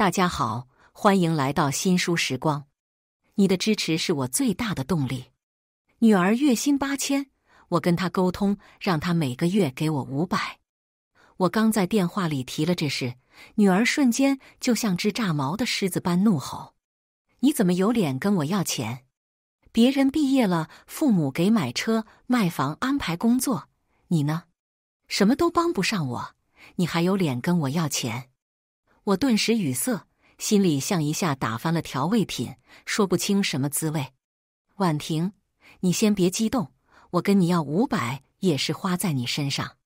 大家好，欢迎来到新书时光。你的支持是我最大的动力。女儿月薪八千，我跟她沟通，让她每个月给我五百。我刚在电话里提了这事，女儿瞬间就像只炸毛的狮子般怒吼：“你怎么有脸跟我要钱？别人毕业了，父母给买车、卖房、安排工作，你呢？什么都帮不上我，你还有脸跟我要钱？”我顿时语塞，心里像一下打翻了调味品，说不清什么滋味。婉婷，你先别激动，我跟你要五百也是花在你身上。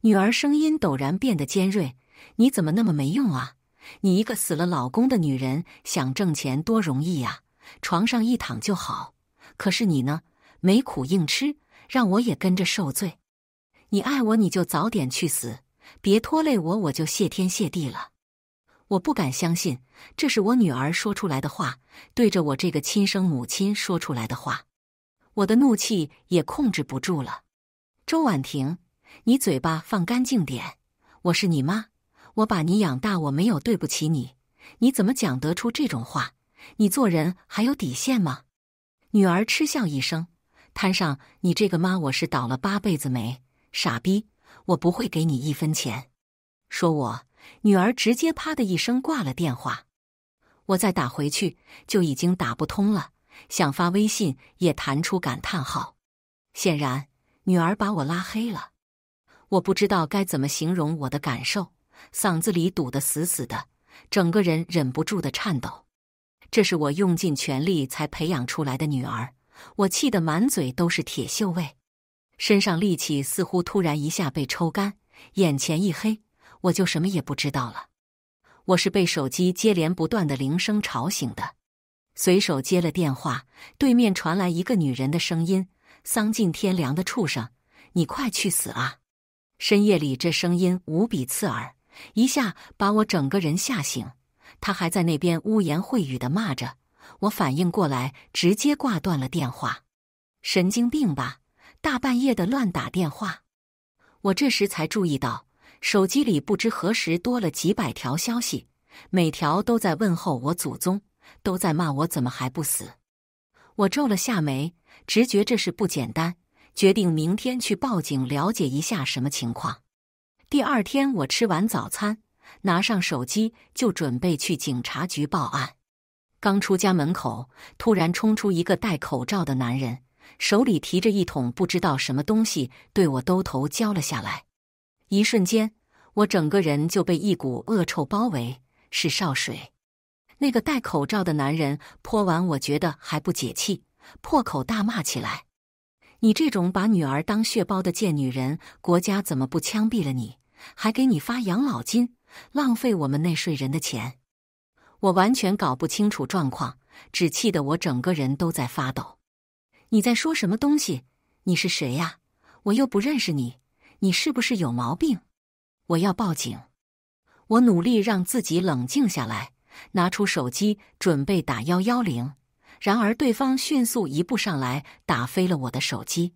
女儿声音陡然变得尖锐：“你怎么那么没用啊？你一个死了老公的女人，想挣钱多容易呀，床上一躺就好。可是你呢，没苦硬吃，让我也跟着受罪。你爱我，你就早点去死，别拖累我，我就谢天谢地了。”我不敢相信，这是我女儿说出来的话，对着我这个亲生母亲说出来的话，我的怒气也控制不住了。周婉婷，你嘴巴放干净点，我是你妈，我把你养大，我没有对不起你，你怎么讲得出这种话？你做人还有底线吗？女儿嗤笑一声，摊上你这个妈，我是倒了八辈子霉，傻逼，我不会给你一分钱，说我。女儿直接啪的一声挂了电话，我再打回去就已经打不通了，想发微信也弹出感叹号，显然女儿把我拉黑了。我不知道该怎么形容我的感受，嗓子里堵得死死的，整个人忍不住的颤抖。这是我用尽全力才培养出来的女儿，我气得满嘴都是铁锈味，身上力气似乎突然一下被抽干，眼前一黑。我就什么也不知道了。我是被手机接连不断的铃声吵醒的，随手接了电话，对面传来一个女人的声音：“丧尽天良的畜生，你快去死啊！”深夜里，这声音无比刺耳，一下把我整个人吓醒。他还在那边污言秽语的骂着，我反应过来，直接挂断了电话。神经病吧，大半夜的乱打电话。我这时才注意到。手机里不知何时多了几百条消息，每条都在问候我祖宗，都在骂我怎么还不死。我皱了下眉，直觉这事不简单，决定明天去报警了解一下什么情况。第二天，我吃完早餐，拿上手机就准备去警察局报案。刚出家门口，突然冲出一个戴口罩的男人，手里提着一桶不知道什么东西，对我兜头浇了下来。一瞬间，我整个人就被一股恶臭包围。是少水，那个戴口罩的男人泼完，我觉得还不解气，破口大骂起来：“你这种把女儿当血包的贱女人，国家怎么不枪毙了你，还给你发养老金，浪费我们纳税人的钱！”我完全搞不清楚状况，只气得我整个人都在发抖。你在说什么东西？你是谁呀？我又不认识你。你是不是有毛病？我要报警！我努力让自己冷静下来，拿出手机准备打幺幺零。然而，对方迅速一步上来，打飞了我的手机。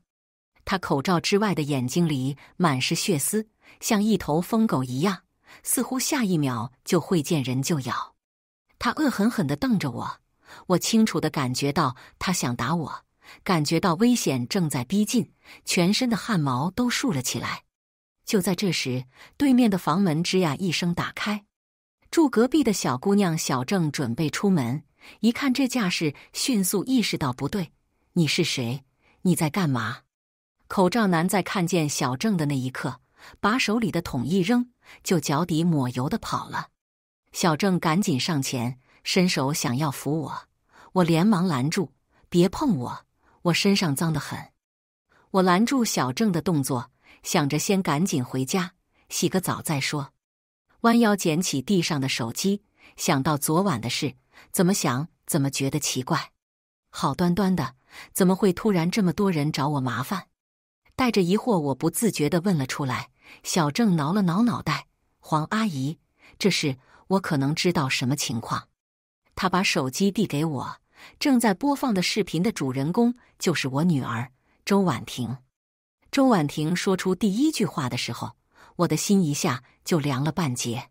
他口罩之外的眼睛里满是血丝，像一头疯狗一样，似乎下一秒就会见人就咬。他恶狠狠地瞪着我，我清楚的感觉到他想打我。感觉到危险正在逼近，全身的汗毛都竖了起来。就在这时，对面的房门吱呀一声打开，住隔壁的小姑娘小郑准备出门，一看这架势，迅速意识到不对：“你是谁？你在干嘛？”口罩男在看见小郑的那一刻，把手里的桶一扔，就脚底抹油的跑了。小郑赶紧上前，伸手想要扶我，我连忙拦住：“别碰我！”我身上脏得很，我拦住小郑的动作，想着先赶紧回家洗个澡再说。弯腰捡起地上的手机，想到昨晚的事，怎么想怎么觉得奇怪。好端端的，怎么会突然这么多人找我麻烦？带着疑惑，我不自觉的问了出来。小郑挠了挠脑袋，黄阿姨，这事我可能知道什么情况。他把手机递给我。正在播放的视频的主人公就是我女儿周婉婷。周婉婷说出第一句话的时候，我的心一下就凉了半截。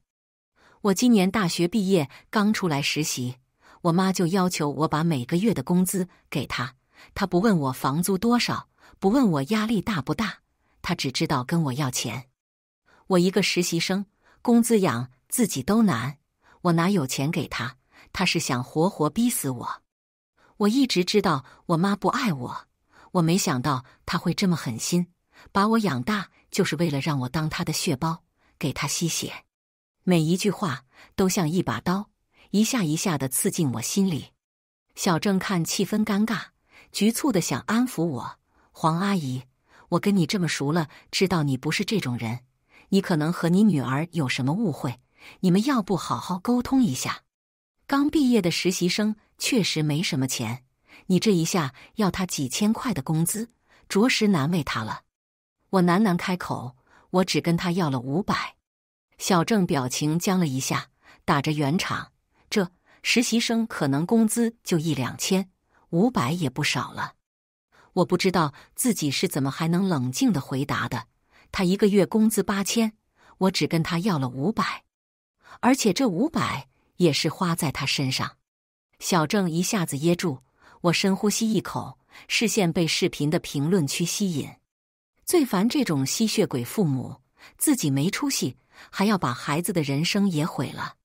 我今年大学毕业刚出来实习，我妈就要求我把每个月的工资给她。她不问我房租多少，不问我压力大不大，她只知道跟我要钱。我一个实习生，工资养自己都难，我哪有钱给她？她是想活活逼死我。我一直知道我妈不爱我，我没想到她会这么狠心，把我养大就是为了让我当她的血包，给她吸血。每一句话都像一把刀，一下一下的刺进我心里。小郑看气氛尴尬，局促的想安抚我：“黄阿姨，我跟你这么熟了，知道你不是这种人，你可能和你女儿有什么误会，你们要不好好沟通一下。”刚毕业的实习生。确实没什么钱，你这一下要他几千块的工资，着实难为他了。我喃喃开口：“我只跟他要了五百。”小郑表情僵了一下，打着圆场：“这实习生可能工资就一两千，五百也不少了。”我不知道自己是怎么还能冷静的回答的。他一个月工资八千，我只跟他要了五百，而且这五百也是花在他身上。小郑一下子噎住，我深呼吸一口，视线被视频的评论区吸引。最烦这种吸血鬼父母，自己没出息，还要把孩子的人生也毁了。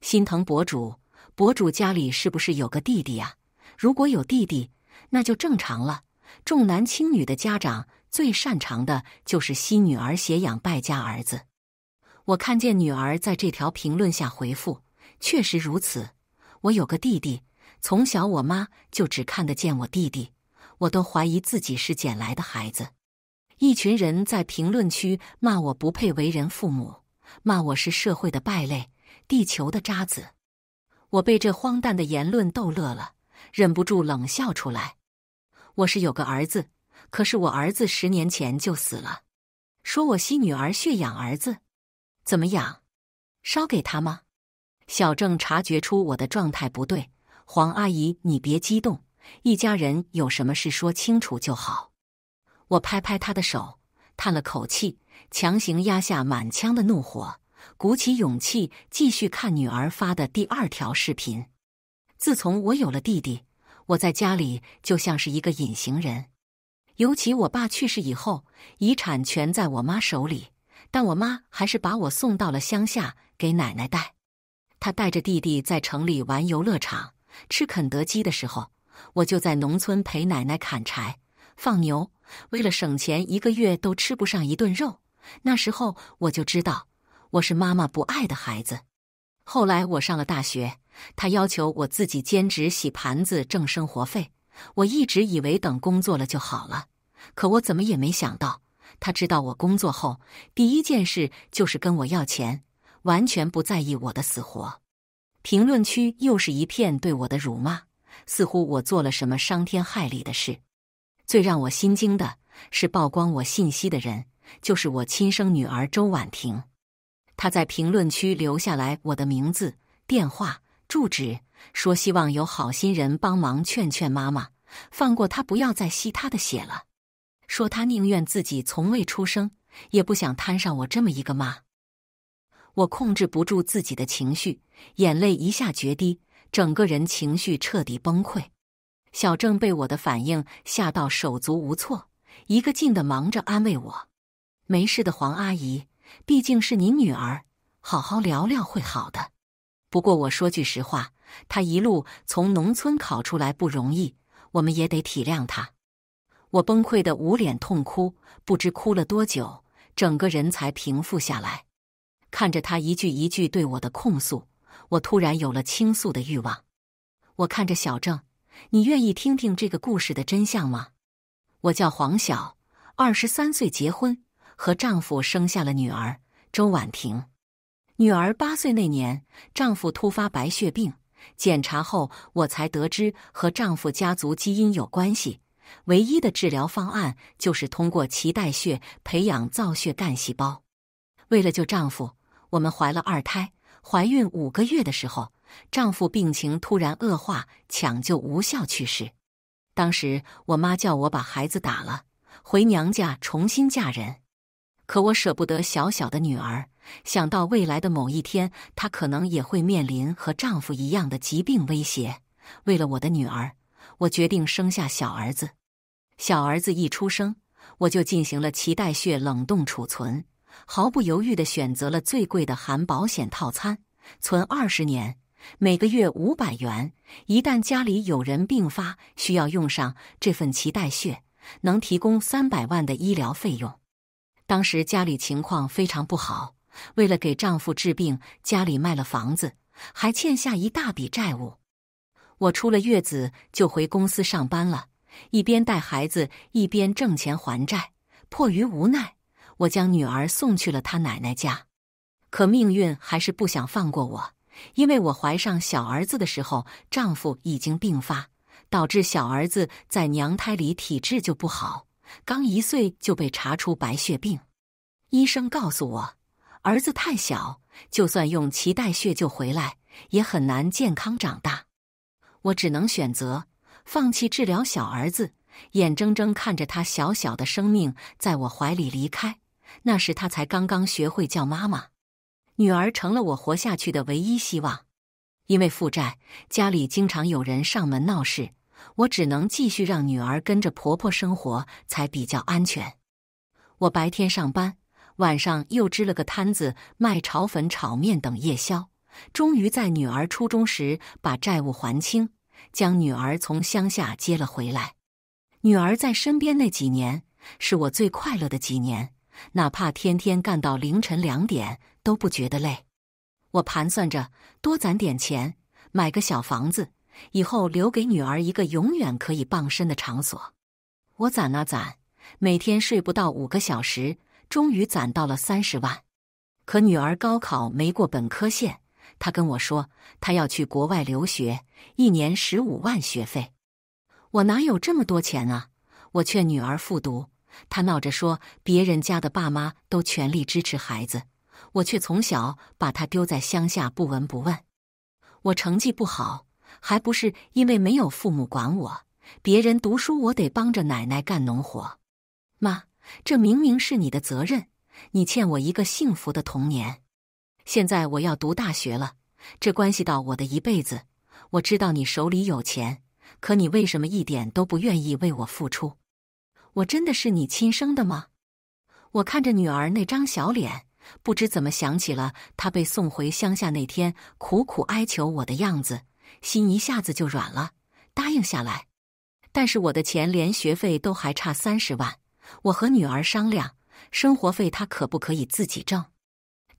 心疼博主，博主家里是不是有个弟弟啊？如果有弟弟，那就正常了。重男轻女的家长最擅长的就是吸女儿血养败家儿子。我看见女儿在这条评论下回复：“确实如此。”我有个弟弟，从小我妈就只看得见我弟弟，我都怀疑自己是捡来的孩子。一群人在评论区骂我不配为人父母，骂我是社会的败类，地球的渣子。我被这荒诞的言论逗乐了，忍不住冷笑出来。我是有个儿子，可是我儿子十年前就死了。说我吸女儿血养儿子，怎么养？烧给他吗？小郑察觉出我的状态不对，黄阿姨，你别激动，一家人有什么事说清楚就好。我拍拍他的手，叹了口气，强行压下满腔的怒火，鼓起勇气继续看女儿发的第二条视频。自从我有了弟弟，我在家里就像是一个隐形人。尤其我爸去世以后，遗产全在我妈手里，但我妈还是把我送到了乡下给奶奶带。他带着弟弟在城里玩游乐场、吃肯德基的时候，我就在农村陪奶奶砍柴、放牛。为了省钱，一个月都吃不上一顿肉。那时候我就知道我是妈妈不爱的孩子。后来我上了大学，他要求我自己兼职洗盘子挣生活费。我一直以为等工作了就好了，可我怎么也没想到，他知道我工作后，第一件事就是跟我要钱。完全不在意我的死活，评论区又是一片对我的辱骂，似乎我做了什么伤天害理的事。最让我心惊的是，曝光我信息的人就是我亲生女儿周婉婷，她在评论区留下来我的名字、电话、住址，说希望有好心人帮忙劝劝妈妈，放过她，不要再吸她的血了。说她宁愿自己从未出生，也不想摊上我这么一个妈。我控制不住自己的情绪，眼泪一下决堤，整个人情绪彻底崩溃。小郑被我的反应吓到，手足无措，一个劲的忙着安慰我：“没事的，黄阿姨，毕竟是您女儿，好好聊聊会好的。不过我说句实话，她一路从农村考出来不容易，我们也得体谅她。”我崩溃的捂脸痛哭，不知哭了多久，整个人才平复下来。看着他一句一句对我的控诉，我突然有了倾诉的欲望。我看着小郑，你愿意听听这个故事的真相吗？我叫黄晓，二十三岁结婚，和丈夫生下了女儿周婉婷。女儿八岁那年，丈夫突发白血病，检查后我才得知和丈夫家族基因有关系。唯一的治疗方案就是通过脐带血培养造血干细胞，为了救丈夫。我们怀了二胎，怀孕五个月的时候，丈夫病情突然恶化，抢救无效去世。当时我妈叫我把孩子打了，回娘家重新嫁人。可我舍不得小小的女儿，想到未来的某一天，她可能也会面临和丈夫一样的疾病威胁。为了我的女儿，我决定生下小儿子。小儿子一出生，我就进行了脐带血冷冻储存。毫不犹豫地选择了最贵的含保险套餐，存二十年，每个月五百元。一旦家里有人病发，需要用上这份脐带血，能提供三百万的医疗费用。当时家里情况非常不好，为了给丈夫治病，家里卖了房子，还欠下一大笔债务。我出了月子就回公司上班了，一边带孩子，一边挣钱还债，迫于无奈。我将女儿送去了她奶奶家，可命运还是不想放过我，因为我怀上小儿子的时候，丈夫已经病发，导致小儿子在娘胎里体质就不好，刚一岁就被查出白血病。医生告诉我，儿子太小，就算用脐带血救回来，也很难健康长大。我只能选择放弃治疗小儿子，眼睁睁看着他小小的生命在我怀里离开。那时他才刚刚学会叫妈妈，女儿成了我活下去的唯一希望。因为负债，家里经常有人上门闹事，我只能继续让女儿跟着婆婆生活才比较安全。我白天上班，晚上又支了个摊子卖炒粉、炒面等夜宵。终于在女儿初中时把债务还清，将女儿从乡下接了回来。女儿在身边那几年是我最快乐的几年。哪怕天天干到凌晨两点都不觉得累，我盘算着多攒点钱买个小房子，以后留给女儿一个永远可以傍身的场所。我攒啊攒，每天睡不到五个小时，终于攒到了三十万。可女儿高考没过本科线，她跟我说她要去国外留学，一年十五万学费。我哪有这么多钱啊？我劝女儿复读。他闹着说：“别人家的爸妈都全力支持孩子，我却从小把他丢在乡下，不闻不问。我成绩不好，还不是因为没有父母管我？别人读书，我得帮着奶奶干农活。妈，这明明是你的责任，你欠我一个幸福的童年。现在我要读大学了，这关系到我的一辈子。我知道你手里有钱，可你为什么一点都不愿意为我付出？”我真的是你亲生的吗？我看着女儿那张小脸，不知怎么想起了她被送回乡下那天苦苦哀求我的样子，心一下子就软了，答应下来。但是我的钱连学费都还差三十万，我和女儿商量，生活费她可不可以自己挣？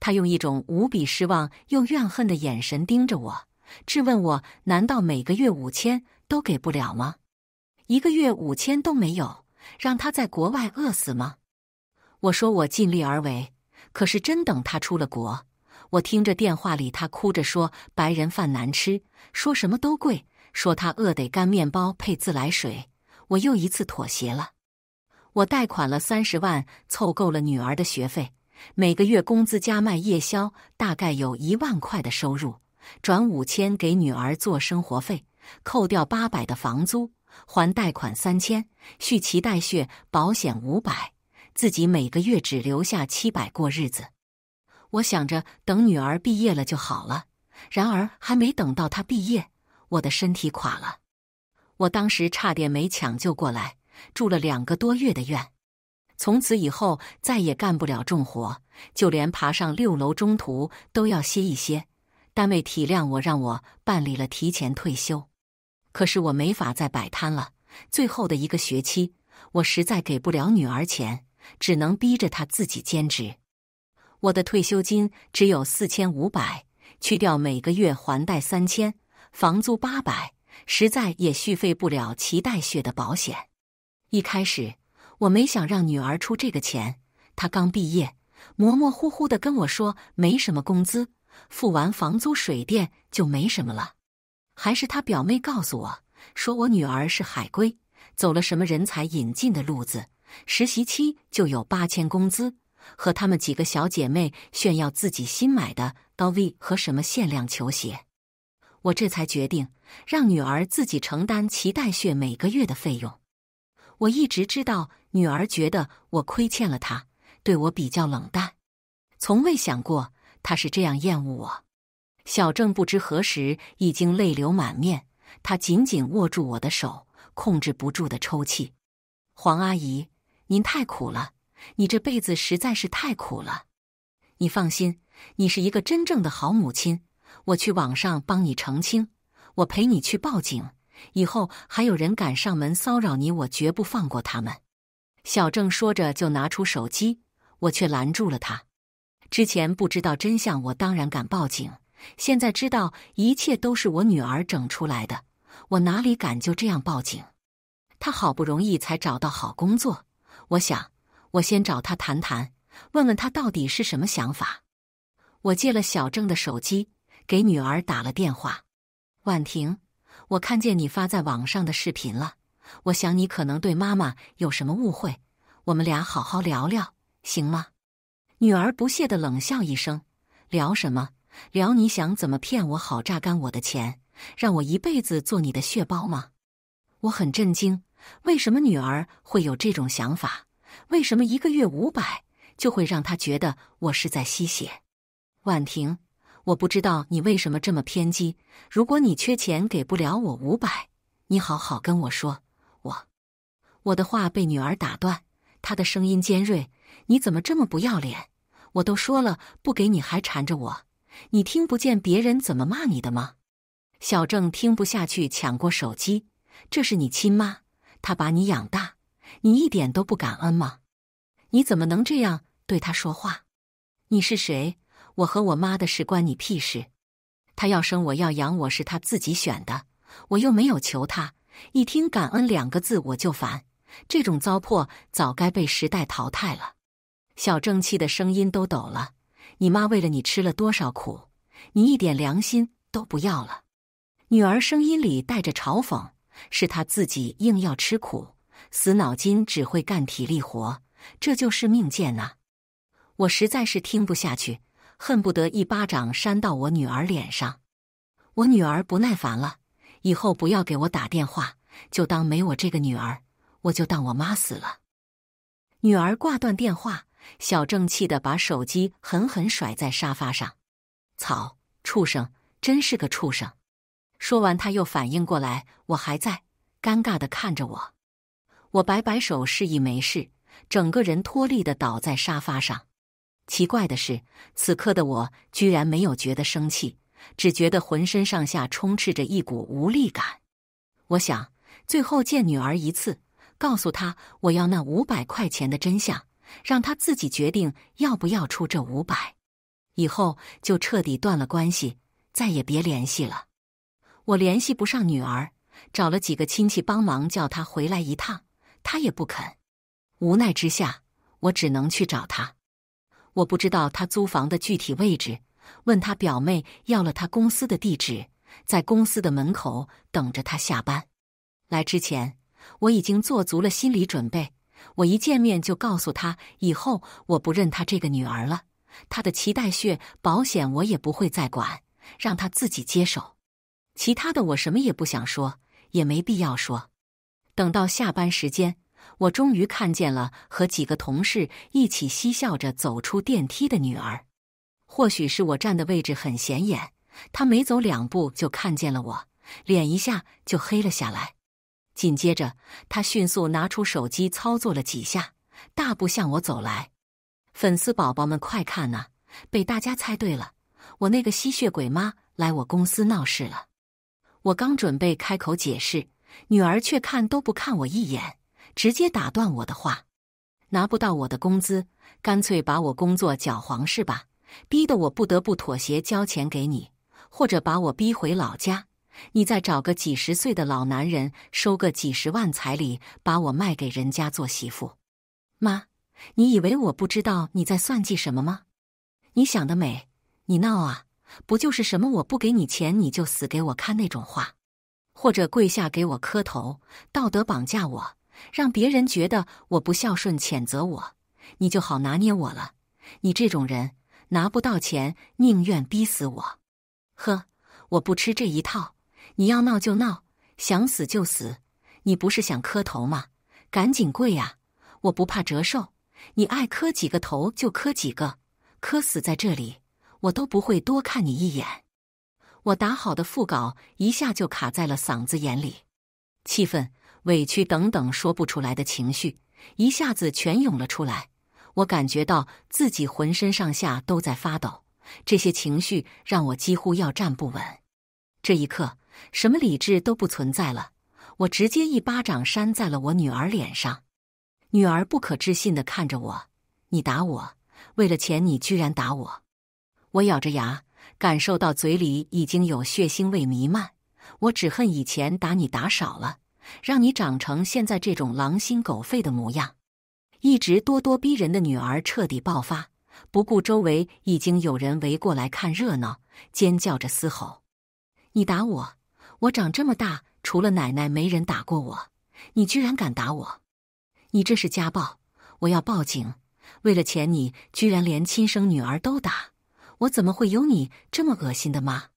她用一种无比失望又怨恨的眼神盯着我，质问我：难道每个月五千都给不了吗？一个月五千都没有。让他在国外饿死吗？我说我尽力而为，可是真等他出了国，我听着电话里他哭着说白人饭难吃，说什么都贵，说他饿得干面包配自来水，我又一次妥协了。我贷款了三十万，凑够了女儿的学费，每个月工资加卖夜宵大概有一万块的收入，转五千给女儿做生活费，扣掉八百的房租。还贷款三千，续期带血保险五百，自己每个月只留下七百过日子。我想着等女儿毕业了就好了，然而还没等到她毕业，我的身体垮了。我当时差点没抢救过来，住了两个多月的院。从此以后再也干不了重活，就连爬上六楼中途都要歇一歇。单位体谅我，让我办理了提前退休。可是我没法再摆摊了，最后的一个学期，我实在给不了女儿钱，只能逼着她自己兼职。我的退休金只有四千五百，去掉每个月还贷三千、房租八百，实在也续费不了脐带血的保险。一开始我没想让女儿出这个钱，她刚毕业，模模糊糊的跟我说没什么工资，付完房租水电就没什么了。还是他表妹告诉我，说我女儿是海归，走了什么人才引进的路子，实习期就有八千工资，和她们几个小姐妹炫耀自己新买的 LV 和什么限量球鞋。我这才决定让女儿自己承担脐带血每个月的费用。我一直知道女儿觉得我亏欠了她，对我比较冷淡，从未想过她是这样厌恶我。小郑不知何时已经泪流满面，他紧紧握住我的手，控制不住的抽泣。黄阿姨，您太苦了，你这辈子实在是太苦了。你放心，你是一个真正的好母亲。我去网上帮你澄清，我陪你去报警。以后还有人敢上门骚扰你，我绝不放过他们。小郑说着就拿出手机，我却拦住了他。之前不知道真相，我当然敢报警。现在知道一切都是我女儿整出来的，我哪里敢就这样报警？她好不容易才找到好工作，我想我先找她谈谈，问问她到底是什么想法。我借了小郑的手机，给女儿打了电话。婉婷，我看见你发在网上的视频了，我想你可能对妈妈有什么误会，我们俩好好聊聊，行吗？女儿不屑的冷笑一声：“聊什么？”聊你想怎么骗我，好榨干我的钱，让我一辈子做你的血包吗？我很震惊，为什么女儿会有这种想法？为什么一个月五百就会让她觉得我是在吸血？婉婷，我不知道你为什么这么偏激。如果你缺钱给不了我五百，你好好跟我说。我，我的话被女儿打断，她的声音尖锐：“你怎么这么不要脸？我都说了不给你，还缠着我。”你听不见别人怎么骂你的吗？小郑听不下去，抢过手机。这是你亲妈，她把你养大，你一点都不感恩吗？你怎么能这样对她说话？你是谁？我和我妈的事关你屁事？她要生我要养我是她自己选的，我又没有求她。一听“感恩”两个字我就烦，这种糟粕早该被时代淘汰了。小郑气的声音都抖了。你妈为了你吃了多少苦，你一点良心都不要了？女儿声音里带着嘲讽，是她自己硬要吃苦，死脑筋只会干体力活，这就是命贱呐！我实在是听不下去，恨不得一巴掌扇到我女儿脸上。我女儿不耐烦了，以后不要给我打电话，就当没我这个女儿，我就当我妈死了。女儿挂断电话。小正气的把手机狠狠甩在沙发上，草，畜生，真是个畜生！说完，他又反应过来，我还在，尴尬的看着我。我摆摆手示意没事，整个人脱力的倒在沙发上。奇怪的是，此刻的我居然没有觉得生气，只觉得浑身上下充斥着一股无力感。我想，最后见女儿一次，告诉她我要那五百块钱的真相。让他自己决定要不要出这五百，以后就彻底断了关系，再也别联系了。我联系不上女儿，找了几个亲戚帮忙叫她回来一趟，她也不肯。无奈之下，我只能去找他。我不知道他租房的具体位置，问他表妹要了他公司的地址，在公司的门口等着他下班。来之前，我已经做足了心理准备。我一见面就告诉她，以后我不认她这个女儿了，她的脐带血保险我也不会再管，让她自己接手。其他的我什么也不想说，也没必要说。等到下班时间，我终于看见了和几个同事一起嬉笑着走出电梯的女儿。或许是我站的位置很显眼，她没走两步就看见了我，脸一下就黑了下来。紧接着，他迅速拿出手机操作了几下，大步向我走来。粉丝宝宝们，快看呐！被大家猜对了，我那个吸血鬼妈来我公司闹事了。我刚准备开口解释，女儿却看都不看我一眼，直接打断我的话：“拿不到我的工资，干脆把我工作搅黄是吧？逼得我不得不妥协，交钱给你，或者把我逼回老家。”你再找个几十岁的老男人，收个几十万彩礼，把我卖给人家做媳妇。妈，你以为我不知道你在算计什么吗？你想得美！你闹啊，不就是什么我不给你钱你就死给我看那种话，或者跪下给我磕头，道德绑架我，让别人觉得我不孝顺，谴责我，你就好拿捏我了。你这种人拿不到钱，宁愿逼死我。呵，我不吃这一套。你要闹就闹，想死就死，你不是想磕头吗？赶紧跪呀！我不怕折寿，你爱磕几个头就磕几个，磕死在这里我都不会多看你一眼。我打好的腹稿一下就卡在了嗓子眼里，气愤、委屈等等说不出来的情绪一下子全涌了出来，我感觉到自己浑身上下都在发抖，这些情绪让我几乎要站不稳。这一刻。什么理智都不存在了，我直接一巴掌扇在了我女儿脸上。女儿不可置信的看着我：“你打我？为了钱你居然打我！”我咬着牙，感受到嘴里已经有血腥味弥漫。我只恨以前打你打少了，让你长成现在这种狼心狗肺的模样。一直咄咄逼人的女儿彻底爆发，不顾周围已经有人围过来看热闹，尖叫着嘶吼：“你打我！”我长这么大，除了奶奶，没人打过我。你居然敢打我！你这是家暴！我要报警！为了钱，你居然连亲生女儿都打！我怎么会有你这么恶心的妈？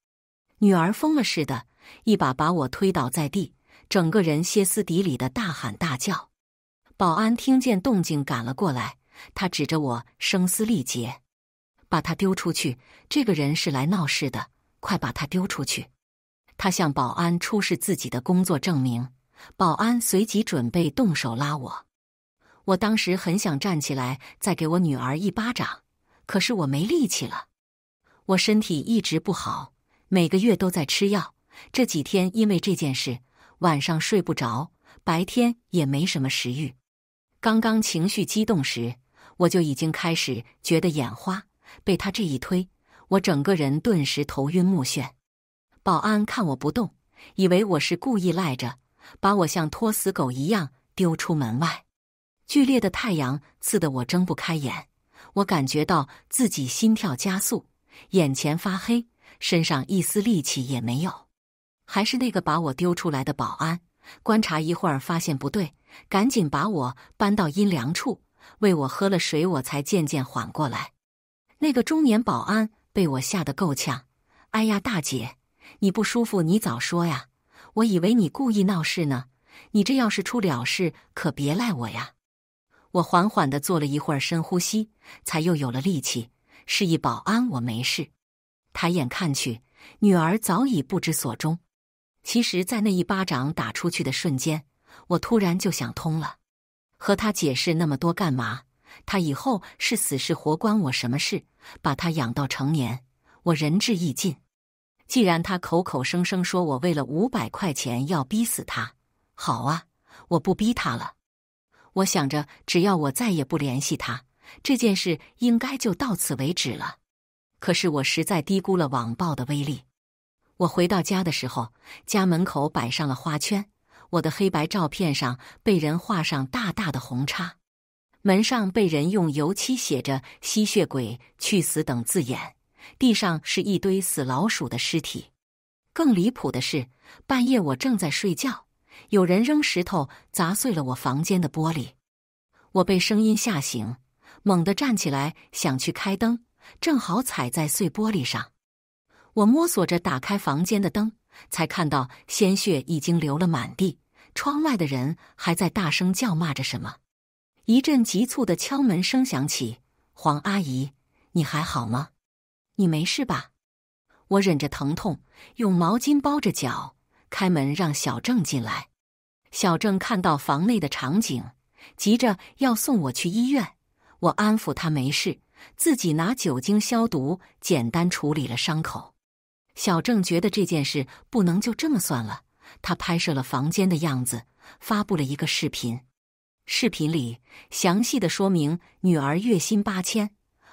女儿疯了似的，一把把我推倒在地，整个人歇斯底里的大喊大叫。保安听见动静赶了过来，他指着我，声嘶力竭：“把他丢出去！这个人是来闹事的，快把他丢出去！”他向保安出示自己的工作证明，保安随即准备动手拉我。我当时很想站起来再给我女儿一巴掌，可是我没力气了。我身体一直不好，每个月都在吃药。这几天因为这件事，晚上睡不着，白天也没什么食欲。刚刚情绪激动时，我就已经开始觉得眼花，被他这一推，我整个人顿时头晕目眩。保安看我不动，以为我是故意赖着，把我像拖死狗一样丢出门外。剧烈的太阳刺得我睁不开眼，我感觉到自己心跳加速，眼前发黑，身上一丝力气也没有。还是那个把我丢出来的保安，观察一会儿发现不对，赶紧把我搬到阴凉处，喂我喝了水，我才渐渐缓过来。那个中年保安被我吓得够呛，哎呀，大姐！你不舒服，你早说呀！我以为你故意闹事呢。你这要是出了事，可别赖我呀！我缓缓的坐了一会儿，深呼吸，才又有了力气，示意保安我没事。抬眼看去，女儿早已不知所踪。其实，在那一巴掌打出去的瞬间，我突然就想通了：和他解释那么多干嘛？他以后是死是活关我什么事？把他养到成年，我仁至义尽。既然他口口声声说我为了五百块钱要逼死他，好啊，我不逼他了。我想着，只要我再也不联系他，这件事应该就到此为止了。可是我实在低估了网暴的威力。我回到家的时候，家门口摆上了花圈，我的黑白照片上被人画上大大的红叉，门上被人用油漆写着“吸血鬼去死”等字眼。地上是一堆死老鼠的尸体，更离谱的是，半夜我正在睡觉，有人扔石头砸碎了我房间的玻璃，我被声音吓醒，猛地站起来想去开灯，正好踩在碎玻璃上。我摸索着打开房间的灯，才看到鲜血已经流了满地，窗外的人还在大声叫骂着什么。一阵急促的敲门声响起：“黄阿姨，你还好吗？”你没事吧？我忍着疼痛，用毛巾包着脚，开门让小郑进来。小郑看到房内的场景，急着要送我去医院。我安抚他没事，自己拿酒精消毒，简单处理了伤口。小郑觉得这件事不能就这么算了，他拍摄了房间的样子，发布了一个视频。视频里详细的说明女儿月薪八千，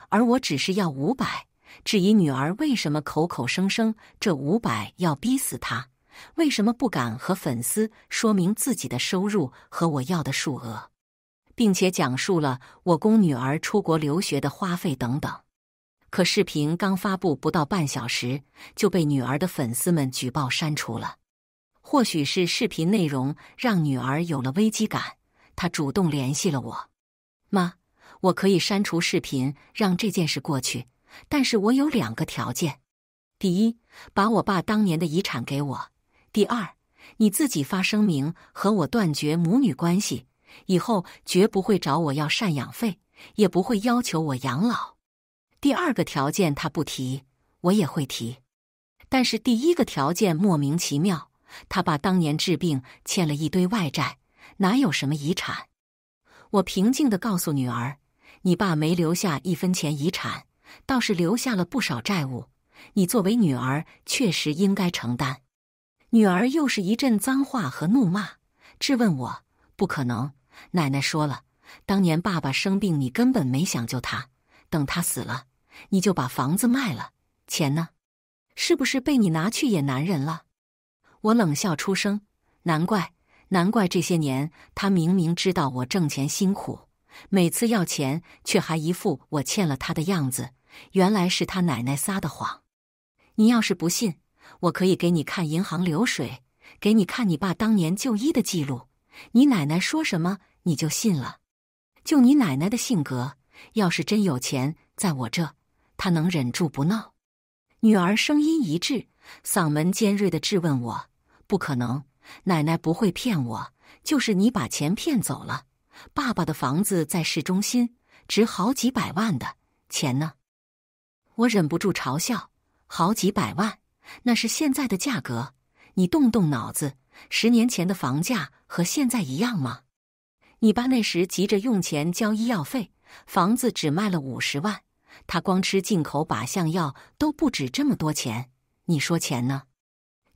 而我只是要五百。质疑女儿为什么口口声声这五百要逼死他？为什么不敢和粉丝说明自己的收入和我要的数额，并且讲述了我供女儿出国留学的花费等等？可视频刚发布不到半小时，就被女儿的粉丝们举报删除了。或许是视频内容让女儿有了危机感，她主动联系了我：“妈，我可以删除视频，让这件事过去。”但是我有两个条件：第一，把我爸当年的遗产给我；第二，你自己发声明和我断绝母女关系，以后绝不会找我要赡养费，也不会要求我养老。第二个条件他不提，我也会提。但是第一个条件莫名其妙，他爸当年治病欠了一堆外债，哪有什么遗产？我平静地告诉女儿：“你爸没留下一分钱遗产。”倒是留下了不少债务，你作为女儿，确实应该承担。女儿又是一阵脏话和怒骂，质问我：“不可能！奶奶说了，当年爸爸生病，你根本没想救他。等他死了，你就把房子卖了，钱呢？是不是被你拿去野男人了？”我冷笑出声：“难怪，难怪这些年，他明明知道我挣钱辛苦，每次要钱，却还一副我欠了他的样子。”原来是他奶奶撒的谎。你要是不信，我可以给你看银行流水，给你看你爸当年就医的记录。你奶奶说什么你就信了？就你奶奶的性格，要是真有钱在我这，她能忍住不闹？女儿声音一滞，嗓门尖锐的质问我：“不可能，奶奶不会骗我。就是你把钱骗走了。爸爸的房子在市中心，值好几百万的钱呢。”我忍不住嘲笑，好几百万，那是现在的价格。你动动脑子，十年前的房价和现在一样吗？你爸那时急着用钱交医药费，房子只卖了五十万，他光吃进口靶向药都不止这么多钱。你说钱呢？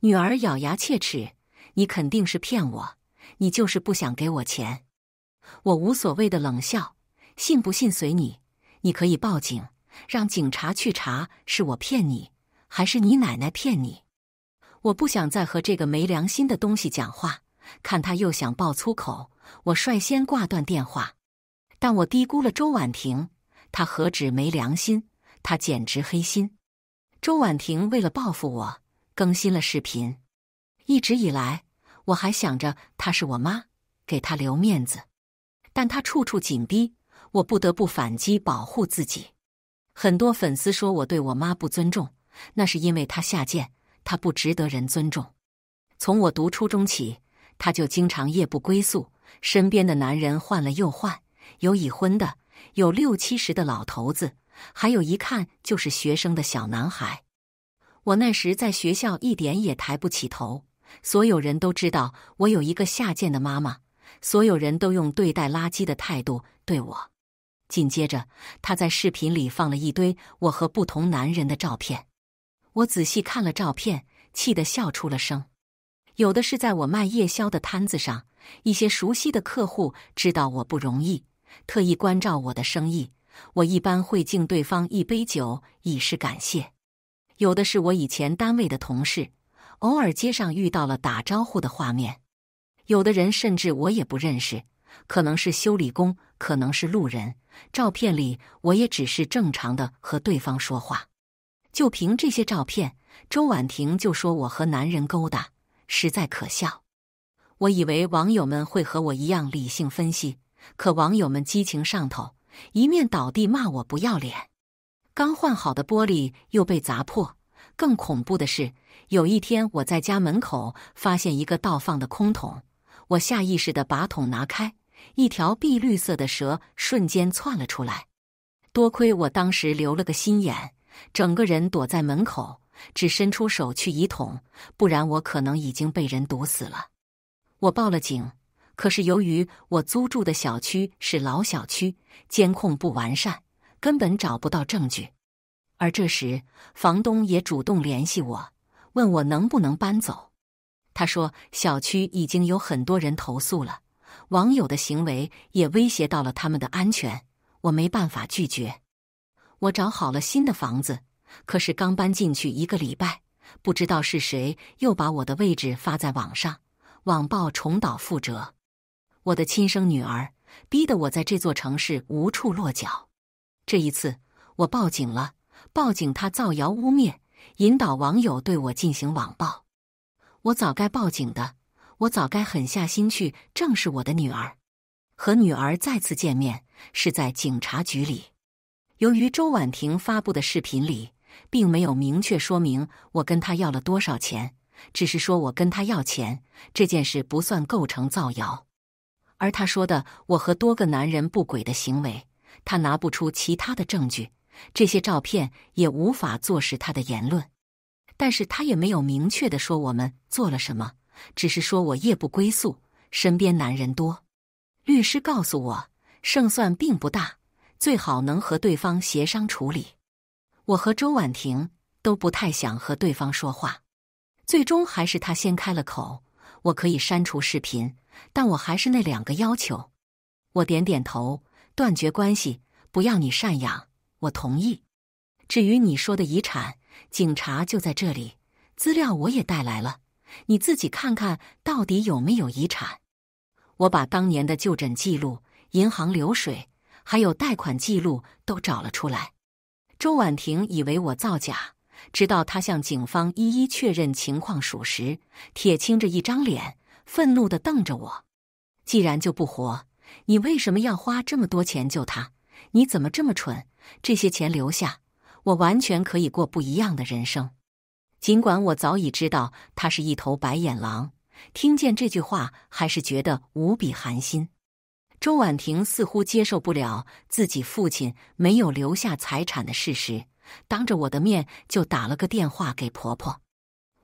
女儿咬牙切齿：“你肯定是骗我，你就是不想给我钱。”我无所谓的冷笑：“信不信随你，你可以报警。”让警察去查，是我骗你，还是你奶奶骗你？我不想再和这个没良心的东西讲话。看他又想爆粗口，我率先挂断电话。但我低估了周婉婷，她何止没良心，她简直黑心。周婉婷为了报复我，更新了视频。一直以来，我还想着她是我妈，给她留面子，但她处处紧逼，我不得不反击，保护自己。很多粉丝说我对我妈不尊重，那是因为她下贱，她不值得人尊重。从我读初中起，她就经常夜不归宿，身边的男人换了又换，有已婚的，有六七十的老头子，还有一看就是学生的小男孩。我那时在学校一点也抬不起头，所有人都知道我有一个下贱的妈妈，所有人都用对待垃圾的态度对我。紧接着，他在视频里放了一堆我和不同男人的照片。我仔细看了照片，气得笑出了声。有的是在我卖夜宵的摊子上，一些熟悉的客户知道我不容易，特意关照我的生意，我一般会敬对方一杯酒以示感谢。有的是我以前单位的同事，偶尔街上遇到了打招呼的画面。有的人甚至我也不认识，可能是修理工，可能是路人。照片里，我也只是正常的和对方说话。就凭这些照片，周婉婷就说我和男人勾搭，实在可笑。我以为网友们会和我一样理性分析，可网友们激情上头，一面倒地骂我不要脸。刚换好的玻璃又被砸破。更恐怖的是，有一天我在家门口发现一个倒放的空桶，我下意识的把桶拿开。一条碧绿色的蛇瞬间窜了出来，多亏我当时留了个心眼，整个人躲在门口，只伸出手去一捅，不然我可能已经被人毒死了。我报了警，可是由于我租住的小区是老小区，监控不完善，根本找不到证据。而这时，房东也主动联系我，问我能不能搬走。他说小区已经有很多人投诉了。网友的行为也威胁到了他们的安全，我没办法拒绝。我找好了新的房子，可是刚搬进去一个礼拜，不知道是谁又把我的位置发在网上，网暴重蹈覆辙。我的亲生女儿逼得我在这座城市无处落脚。这一次我报警了，报警他造谣污蔑，引导网友对我进行网暴。我早该报警的。我早该狠下心去正视我的女儿，和女儿再次见面是在警察局里。由于周婉婷发布的视频里并没有明确说明我跟她要了多少钱，只是说我跟她要钱这件事不算构成造谣。而他说的我和多个男人不轨的行为，他拿不出其他的证据，这些照片也无法坐实他的言论。但是他也没有明确的说我们做了什么。只是说我夜不归宿，身边男人多。律师告诉我，胜算并不大，最好能和对方协商处理。我和周婉婷都不太想和对方说话，最终还是他先开了口。我可以删除视频，但我还是那两个要求。我点点头，断绝关系，不要你赡养，我同意。至于你说的遗产，警察就在这里，资料我也带来了。你自己看看到底有没有遗产？我把当年的就诊记录、银行流水还有贷款记录都找了出来。周婉婷以为我造假，直到她向警方一一确认情况属实，铁青着一张脸，愤怒的瞪着我。既然救不活，你为什么要花这么多钱救他？你怎么这么蠢？这些钱留下，我完全可以过不一样的人生。尽管我早已知道他是一头白眼狼，听见这句话还是觉得无比寒心。周婉婷似乎接受不了自己父亲没有留下财产的事实，当着我的面就打了个电话给婆婆。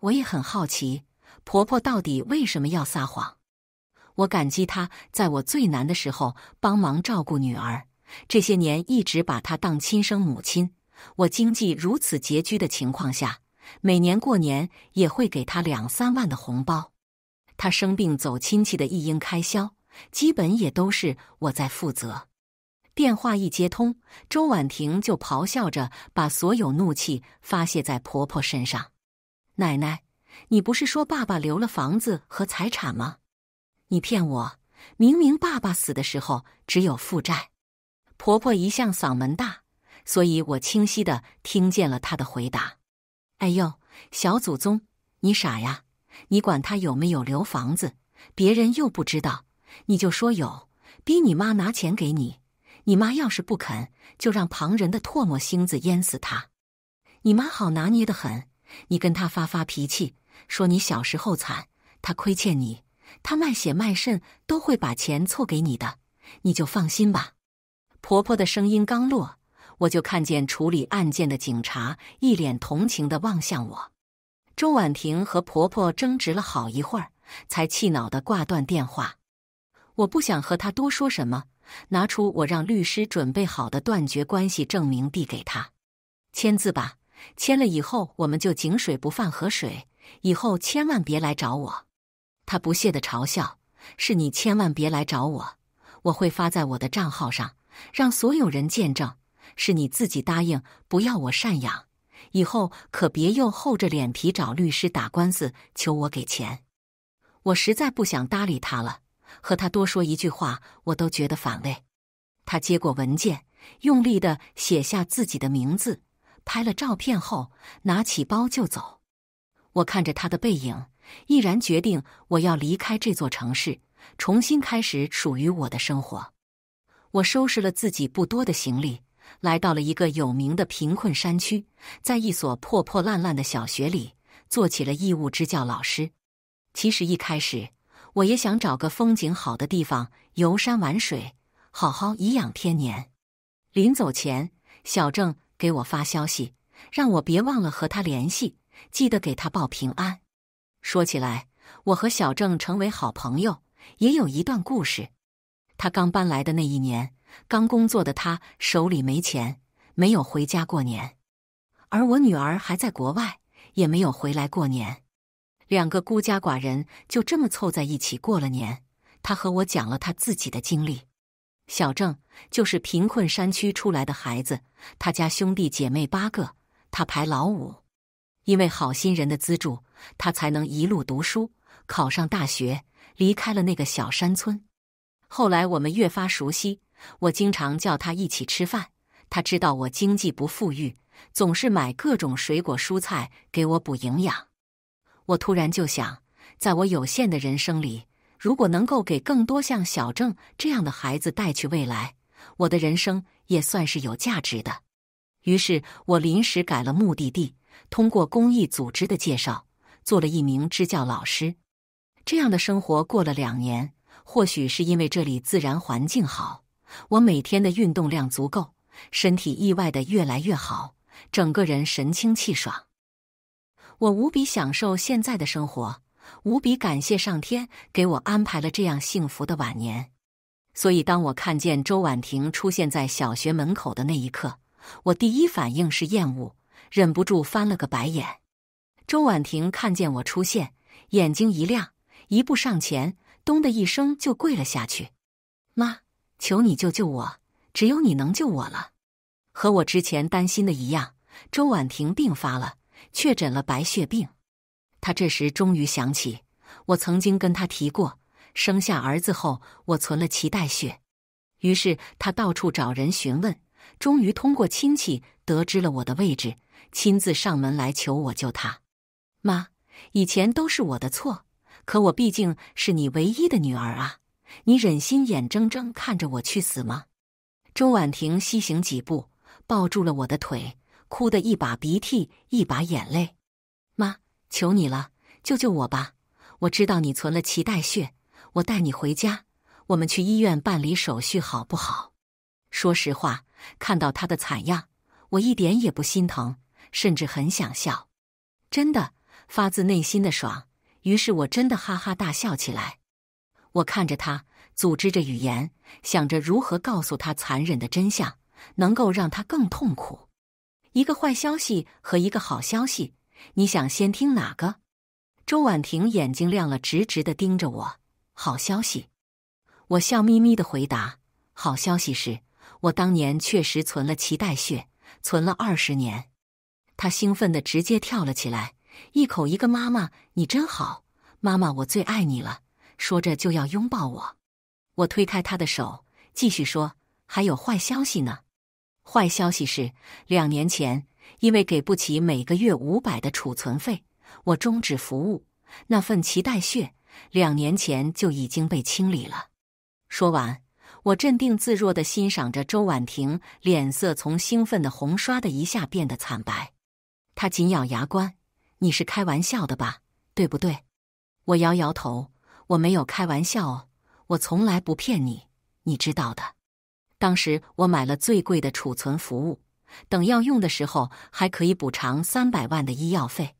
我也很好奇，婆婆到底为什么要撒谎？我感激她在我最难的时候帮忙照顾女儿，这些年一直把她当亲生母亲。我经济如此拮据的情况下。每年过年也会给她两三万的红包，她生病走亲戚的一应开销，基本也都是我在负责。电话一接通，周婉婷就咆哮着把所有怒气发泄在婆婆身上：“奶奶，你不是说爸爸留了房子和财产吗？你骗我！明明爸爸死的时候只有负债。”婆婆一向嗓门大，所以我清晰的听见了她的回答。哎呦，小祖宗，你傻呀！你管他有没有留房子，别人又不知道，你就说有，逼你妈拿钱给你。你妈要是不肯，就让旁人的唾沫星子淹死他。你妈好拿捏的很，你跟他发发脾气，说你小时候惨，他亏欠你，他卖血卖肾都会把钱凑给你的，你就放心吧。婆婆的声音刚落。我就看见处理案件的警察一脸同情地望向我，周婉婷和婆婆争执了好一会儿，才气恼地挂断电话。我不想和她多说什么，拿出我让律师准备好的断绝关系证明递给她，签字吧。签了以后，我们就井水不犯河水。以后千万别来找我。她不屑地嘲笑：“是你千万别来找我，我会发在我的账号上，让所有人见证。”是你自己答应不要我赡养，以后可别又厚着脸皮找律师打官司求我给钱。我实在不想搭理他了，和他多说一句话我都觉得反胃。他接过文件，用力的写下自己的名字，拍了照片后，拿起包就走。我看着他的背影，毅然决定我要离开这座城市，重新开始属于我的生活。我收拾了自己不多的行李。来到了一个有名的贫困山区，在一所破破烂烂的小学里做起了义务支教老师。其实一开始我也想找个风景好的地方游山玩水，好好颐养天年。临走前，小郑给我发消息，让我别忘了和他联系，记得给他报平安。说起来，我和小郑成为好朋友也有一段故事。他刚搬来的那一年。刚工作的他手里没钱，没有回家过年，而我女儿还在国外，也没有回来过年。两个孤家寡人就这么凑在一起过了年。他和我讲了他自己的经历：小郑就是贫困山区出来的孩子，他家兄弟姐妹八个，他排老五。因为好心人的资助，他才能一路读书，考上大学，离开了那个小山村。后来我们越发熟悉。我经常叫他一起吃饭，他知道我经济不富裕，总是买各种水果蔬菜给我补营养。我突然就想，在我有限的人生里，如果能够给更多像小郑这样的孩子带去未来，我的人生也算是有价值的。于是，我临时改了目的地，通过公益组织的介绍，做了一名支教老师。这样的生活过了两年，或许是因为这里自然环境好。我每天的运动量足够，身体意外的越来越好，整个人神清气爽。我无比享受现在的生活，无比感谢上天给我安排了这样幸福的晚年。所以，当我看见周婉婷出现在小学门口的那一刻，我第一反应是厌恶，忍不住翻了个白眼。周婉婷看见我出现，眼睛一亮，一步上前，咚的一声就跪了下去，妈。求你救救我！只有你能救我了。和我之前担心的一样，周婉婷病发了，确诊了白血病。她这时终于想起，我曾经跟她提过，生下儿子后我存了脐带血。于是他到处找人询问，终于通过亲戚得知了我的位置，亲自上门来求我救她。妈，以前都是我的错，可我毕竟是你唯一的女儿啊。你忍心眼睁睁看着我去死吗？周婉婷西行几步，抱住了我的腿，哭得一把鼻涕一把眼泪。妈，求你了，救救我吧！我知道你存了脐带血，我带你回家，我们去医院办理手续，好不好？说实话，看到他的惨样，我一点也不心疼，甚至很想笑。真的，发自内心的爽。于是，我真的哈哈大笑起来。我看着他，组织着语言，想着如何告诉他残忍的真相，能够让他更痛苦。一个坏消息和一个好消息，你想先听哪个？周婉婷眼睛亮了，直直的盯着我。好消息。我笑眯眯的回答：“好消息是我当年确实存了脐带血，存了二十年。”他兴奋的直接跳了起来，一口一个妈妈，你真好，妈妈，我最爱你了。说着就要拥抱我，我推开他的手，继续说：“还有坏消息呢。坏消息是，两年前因为给不起每个月五百的储存费，我终止服务，那份脐带血两年前就已经被清理了。”说完，我镇定自若地欣赏着周婉婷脸色从兴奋的红刷的一下变得惨白，她紧咬牙关：“你是开玩笑的吧？对不对？”我摇摇头。我没有开玩笑，哦，我从来不骗你，你知道的。当时我买了最贵的储存服务，等要用的时候还可以补偿三百万的医药费。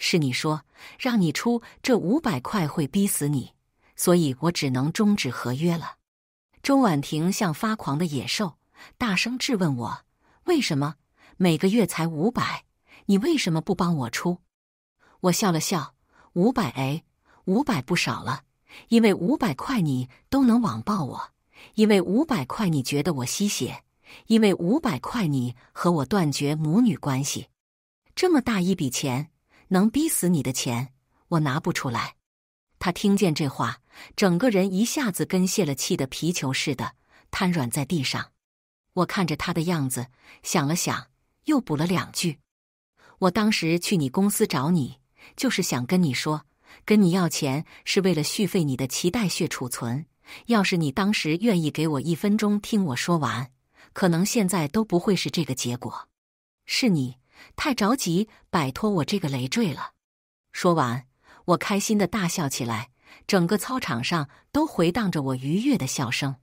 是你说让你出这五百块会逼死你，所以我只能终止合约了。周婉婷像发狂的野兽，大声质问我：“为什么每个月才五百？你为什么不帮我出？”我笑了笑：“五百诶！」五百不少了，因为五百块你都能网暴我，因为五百块你觉得我吸血，因为五百块你和我断绝母女关系，这么大一笔钱能逼死你的钱，我拿不出来。他听见这话，整个人一下子跟泄了气的皮球似的，瘫软在地上。我看着他的样子，想了想，又补了两句：“我当时去你公司找你，就是想跟你说。”跟你要钱是为了续费你的脐带血储存。要是你当时愿意给我一分钟听我说完，可能现在都不会是这个结果。是你太着急摆脱我这个累赘了。说完，我开心的大笑起来，整个操场上都回荡着我愉悦的笑声。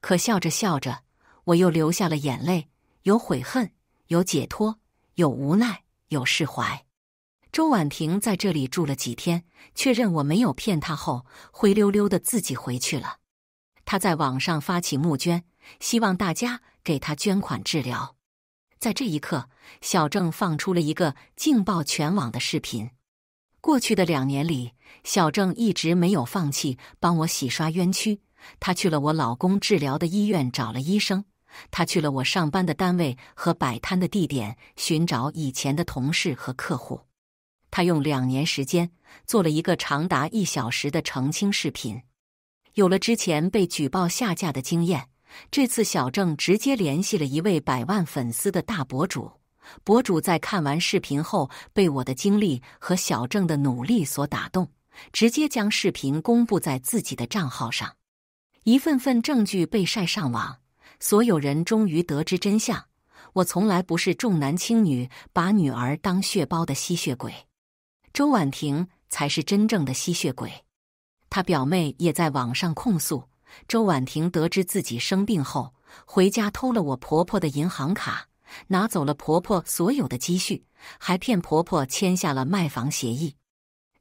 可笑着笑着，我又流下了眼泪，有悔恨，有解脱，有无奈，有释怀。周婉婷在这里住了几天，确认我没有骗她后，灰溜溜的自己回去了。她在网上发起募捐，希望大家给她捐款治疗。在这一刻，小郑放出了一个劲爆全网的视频。过去的两年里，小郑一直没有放弃帮我洗刷冤屈。他去了我老公治疗的医院找了医生，他去了我上班的单位和摆摊的地点寻找以前的同事和客户。他用两年时间做了一个长达一小时的澄清视频。有了之前被举报下架的经验，这次小郑直接联系了一位百万粉丝的大博主。博主在看完视频后，被我的经历和小郑的努力所打动，直接将视频公布在自己的账号上。一份份证据被晒上网，所有人终于得知真相：我从来不是重男轻女、把女儿当血包的吸血鬼。周婉婷才是真正的吸血鬼，她表妹也在网上控诉：周婉婷得知自己生病后，回家偷了我婆婆的银行卡，拿走了婆婆所有的积蓄，还骗婆婆签下了卖房协议，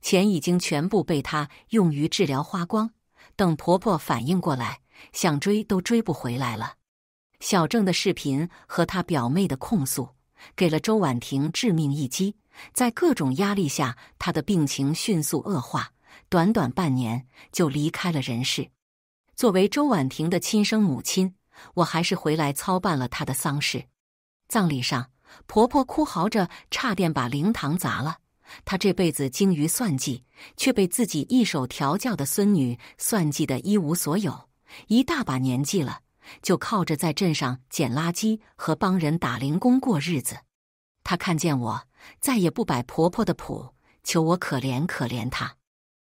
钱已经全部被她用于治疗花光。等婆婆反应过来，想追都追不回来了。小郑的视频和他表妹的控诉，给了周婉婷致命一击。在各种压力下，他的病情迅速恶化，短短半年就离开了人世。作为周婉婷的亲生母亲，我还是回来操办了他的丧事。葬礼上，婆婆哭嚎着，差点把灵堂砸了。她这辈子精于算计，却被自己一手调教的孙女算计得一无所有。一大把年纪了，就靠着在镇上捡垃圾和帮人打零工过日子。她看见我。再也不摆婆婆的谱，求我可怜可怜她，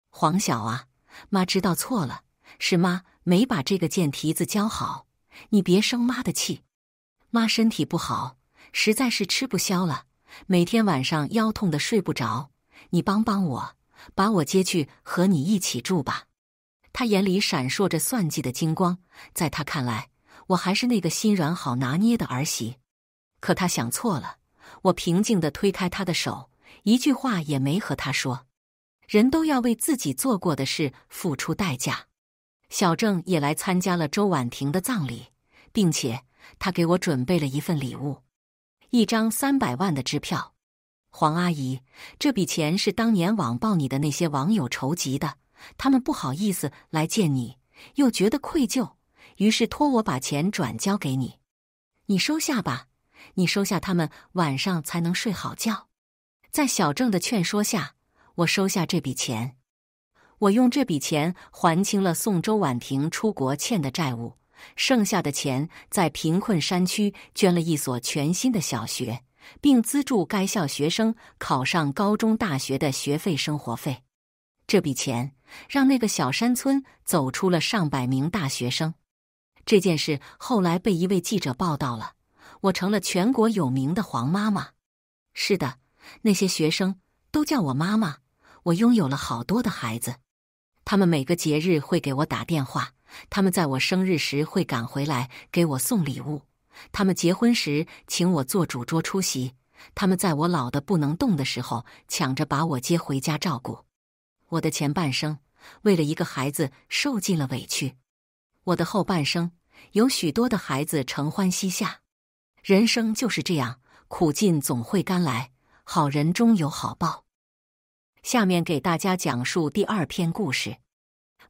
黄小啊，妈知道错了，是妈没把这个贱蹄子教好，你别生妈的气。妈身体不好，实在是吃不消了，每天晚上腰痛的睡不着，你帮帮我，把我接去和你一起住吧。他眼里闪烁着算计的金光，在他看来，我还是那个心软好拿捏的儿媳，可他想错了。我平静地推开他的手，一句话也没和他说。人都要为自己做过的事付出代价。小郑也来参加了周婉婷的葬礼，并且他给我准备了一份礼物，一张三百万的支票。黄阿姨，这笔钱是当年网暴你的那些网友筹集的，他们不好意思来见你，又觉得愧疚，于是托我把钱转交给你，你收下吧。你收下他们，晚上才能睡好觉。在小郑的劝说下，我收下这笔钱。我用这笔钱还清了送周婉婷出国欠的债务，剩下的钱在贫困山区捐了一所全新的小学，并资助该校学生考上高中、大学的学费、生活费。这笔钱让那个小山村走出了上百名大学生。这件事后来被一位记者报道了。我成了全国有名的“黄妈妈”。是的，那些学生都叫我妈妈。我拥有了好多的孩子，他们每个节日会给我打电话，他们在我生日时会赶回来给我送礼物，他们结婚时请我做主桌出席，他们在我老的不能动的时候抢着把我接回家照顾。我的前半生为了一个孩子受尽了委屈，我的后半生有许多的孩子承欢膝下。人生就是这样，苦尽总会甘来，好人终有好报。下面给大家讲述第二篇故事。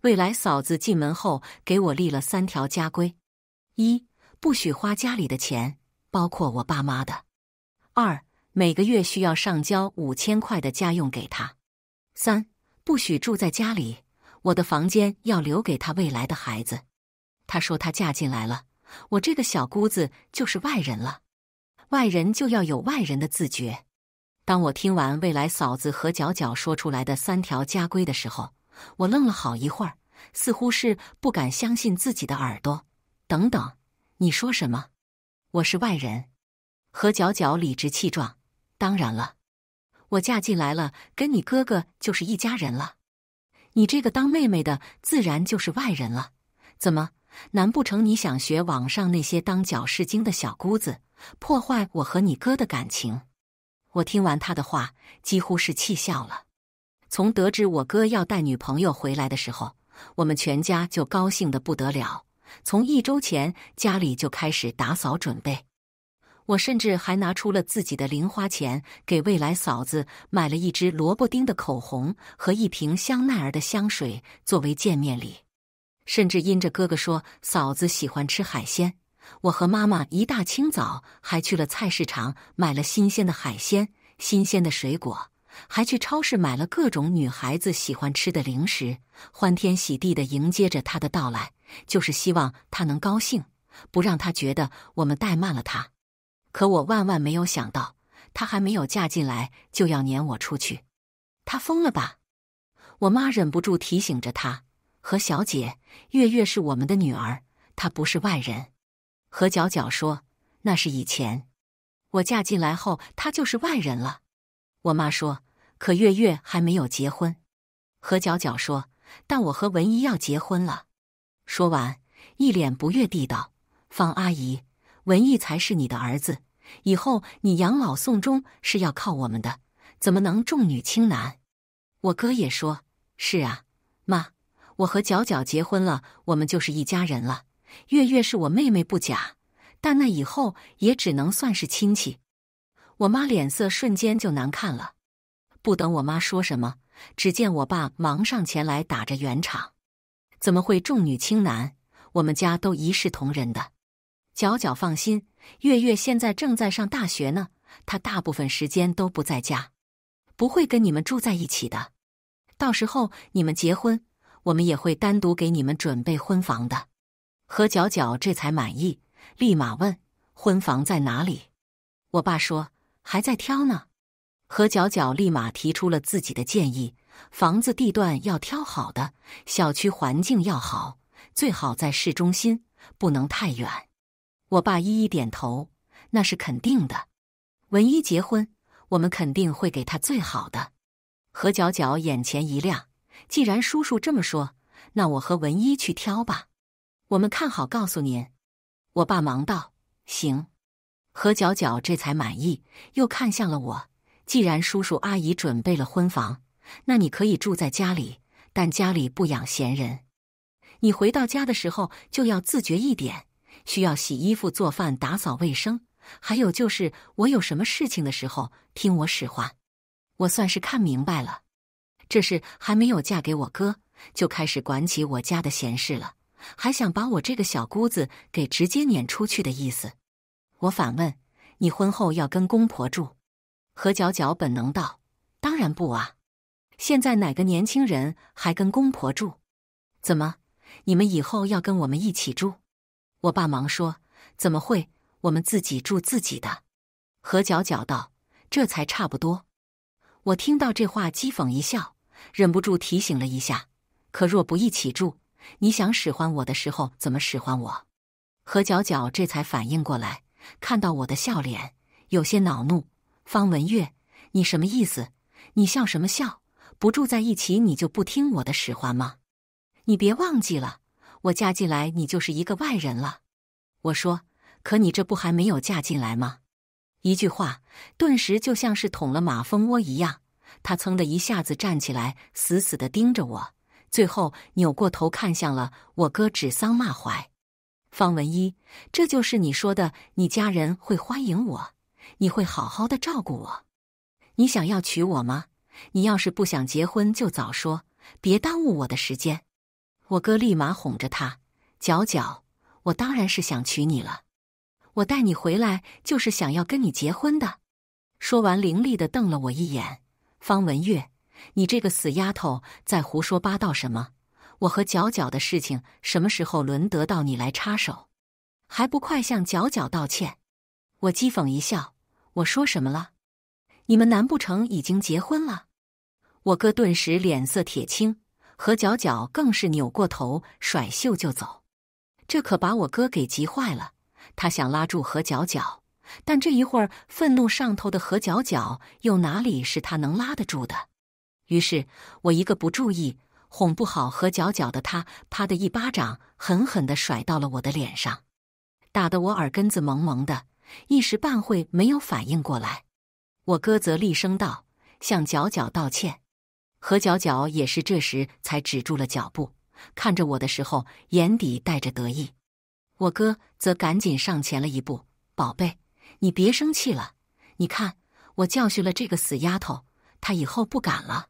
未来嫂子进门后，给我立了三条家规：一、不许花家里的钱，包括我爸妈的；二、每个月需要上交五千块的家用给她；三、不许住在家里，我的房间要留给她未来的孩子。她说她嫁进来了。我这个小姑子就是外人了，外人就要有外人的自觉。当我听完未来嫂子和皎皎说出来的三条家规的时候，我愣了好一会儿，似乎是不敢相信自己的耳朵。等等，你说什么？我是外人？何皎皎理直气壮：“当然了，我嫁进来了，跟你哥哥就是一家人了。你这个当妹妹的，自然就是外人了。怎么？”难不成你想学网上那些当搅屎精的小姑子，破坏我和你哥的感情？我听完他的话，几乎是气笑了。从得知我哥要带女朋友回来的时候，我们全家就高兴的不得了。从一周前家里就开始打扫准备，我甚至还拿出了自己的零花钱，给未来嫂子买了一支萝卜丁的口红和一瓶香奈儿的香水作为见面礼。甚至因着哥哥说嫂子喜欢吃海鲜，我和妈妈一大清早还去了菜市场买了新鲜的海鲜、新鲜的水果，还去超市买了各种女孩子喜欢吃的零食，欢天喜地的迎接着她的到来，就是希望她能高兴，不让她觉得我们怠慢了她。可我万万没有想到，她还没有嫁进来就要撵我出去，她疯了吧？我妈忍不住提醒着她。何小姐，月月是我们的女儿，她不是外人。何皎皎说：“那是以前，我嫁进来后，她就是外人了。”我妈说：“可月月还没有结婚。”何皎皎说：“但我和文姨要结婚了。”说完，一脸不悦地道：“方阿姨，文艺才是你的儿子，以后你养老送终是要靠我们的，怎么能重女轻男？”我哥也说：“是啊，妈。”我和皎皎结婚了，我们就是一家人了。月月是我妹妹不假，但那以后也只能算是亲戚。我妈脸色瞬间就难看了。不等我妈说什么，只见我爸忙上前来打着圆场：“怎么会重女轻男？我们家都一视同仁的。”皎皎放心，月月现在正在上大学呢，她大部分时间都不在家，不会跟你们住在一起的。到时候你们结婚。我们也会单独给你们准备婚房的，何皎皎这才满意，立马问：“婚房在哪里？”我爸说：“还在挑呢。”何皎皎立马提出了自己的建议：“房子地段要挑好的，小区环境要好，最好在市中心，不能太远。”我爸一一点头：“那是肯定的，文一结婚，我们肯定会给他最好的。”何皎皎眼前一亮。既然叔叔这么说，那我和文一去挑吧。我们看好，告诉您。我爸忙道：“行。”何皎皎这才满意，又看向了我。既然叔叔阿姨准备了婚房，那你可以住在家里，但家里不养闲人。你回到家的时候就要自觉一点，需要洗衣服、做饭、打扫卫生，还有就是我有什么事情的时候听我使唤。我算是看明白了。这是还没有嫁给我哥，就开始管起我家的闲事了，还想把我这个小姑子给直接撵出去的意思。我反问：“你婚后要跟公婆住？”何皎皎本能道：“当然不啊！现在哪个年轻人还跟公婆住？怎么，你们以后要跟我们一起住？”我爸忙说：“怎么会？我们自己住自己的。”何皎皎道：“这才差不多。”我听到这话，讥讽一笑。忍不住提醒了一下，可若不一起住，你想使唤我的时候怎么使唤我？何皎皎这才反应过来，看到我的笑脸，有些恼怒：“方文月，你什么意思？你笑什么笑？不住在一起，你就不听我的使唤吗？你别忘记了，我嫁进来，你就是一个外人了。”我说：“可你这不还没有嫁进来吗？”一句话顿时就像是捅了马蜂窝一样。他噌的一下子站起来，死死的盯着我，最后扭过头看向了我哥，指桑骂槐：“方文一，这就是你说的，你家人会欢迎我，你会好好的照顾我，你想要娶我吗？你要是不想结婚，就早说，别耽误我的时间。”我哥立马哄着他：“角角，我当然是想娶你了，我带你回来就是想要跟你结婚的。”说完，凌厉的瞪了我一眼。方文月，你这个死丫头，在胡说八道什么？我和角角的事情，什么时候轮得到你来插手？还不快向角角道歉！我讥讽一笑，我说什么了？你们难不成已经结婚了？我哥顿时脸色铁青，何角角更是扭过头甩袖就走，这可把我哥给急坏了，他想拉住何角角。但这一会儿，愤怒上头的何角角又哪里是他能拉得住的？于是我一个不注意，哄不好何角角的他，啪的一巴掌狠狠地甩到了我的脸上，打得我耳根子蒙蒙的，一时半会没有反应过来。我哥则厉声道：“向角角道歉。”何角角也是这时才止住了脚步，看着我的时候，眼底带着得意。我哥则赶紧上前了一步：“宝贝。”你别生气了，你看我教训了这个死丫头，她以后不敢了。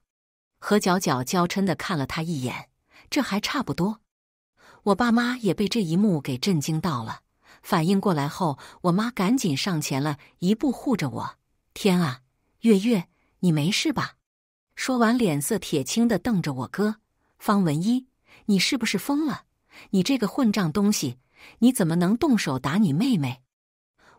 何皎皎娇嗔的看了他一眼，这还差不多。我爸妈也被这一幕给震惊到了，反应过来后，我妈赶紧上前了一步护着我。天啊，月月，你没事吧？说完，脸色铁青的瞪着我哥方文一：“你是不是疯了？你这个混账东西，你怎么能动手打你妹妹？”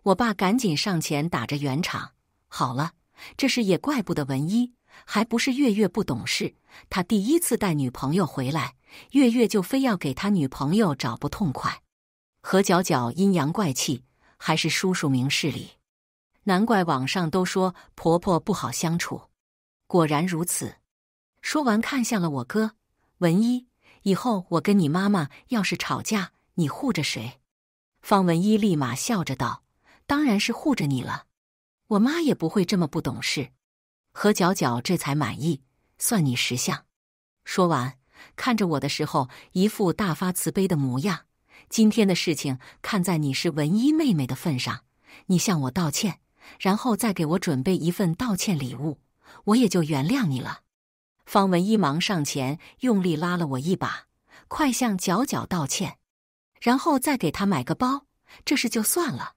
我爸赶紧上前打着圆场：“好了，这事也怪不得文一，还不是月月不懂事。他第一次带女朋友回来，月月就非要给他女朋友找不痛快。”何皎皎阴阳怪气：“还是叔叔明事理，难怪网上都说婆婆不好相处，果然如此。”说完看向了我哥文一：“以后我跟你妈妈要是吵架，你护着谁？”方文一立马笑着道。当然是护着你了，我妈也不会这么不懂事。何皎皎这才满意，算你识相。说完，看着我的时候，一副大发慈悲的模样。今天的事情，看在你是文一妹妹的份上，你向我道歉，然后再给我准备一份道歉礼物，我也就原谅你了。方文一忙上前，用力拉了我一把，快向皎皎道歉，然后再给她买个包，这事就算了。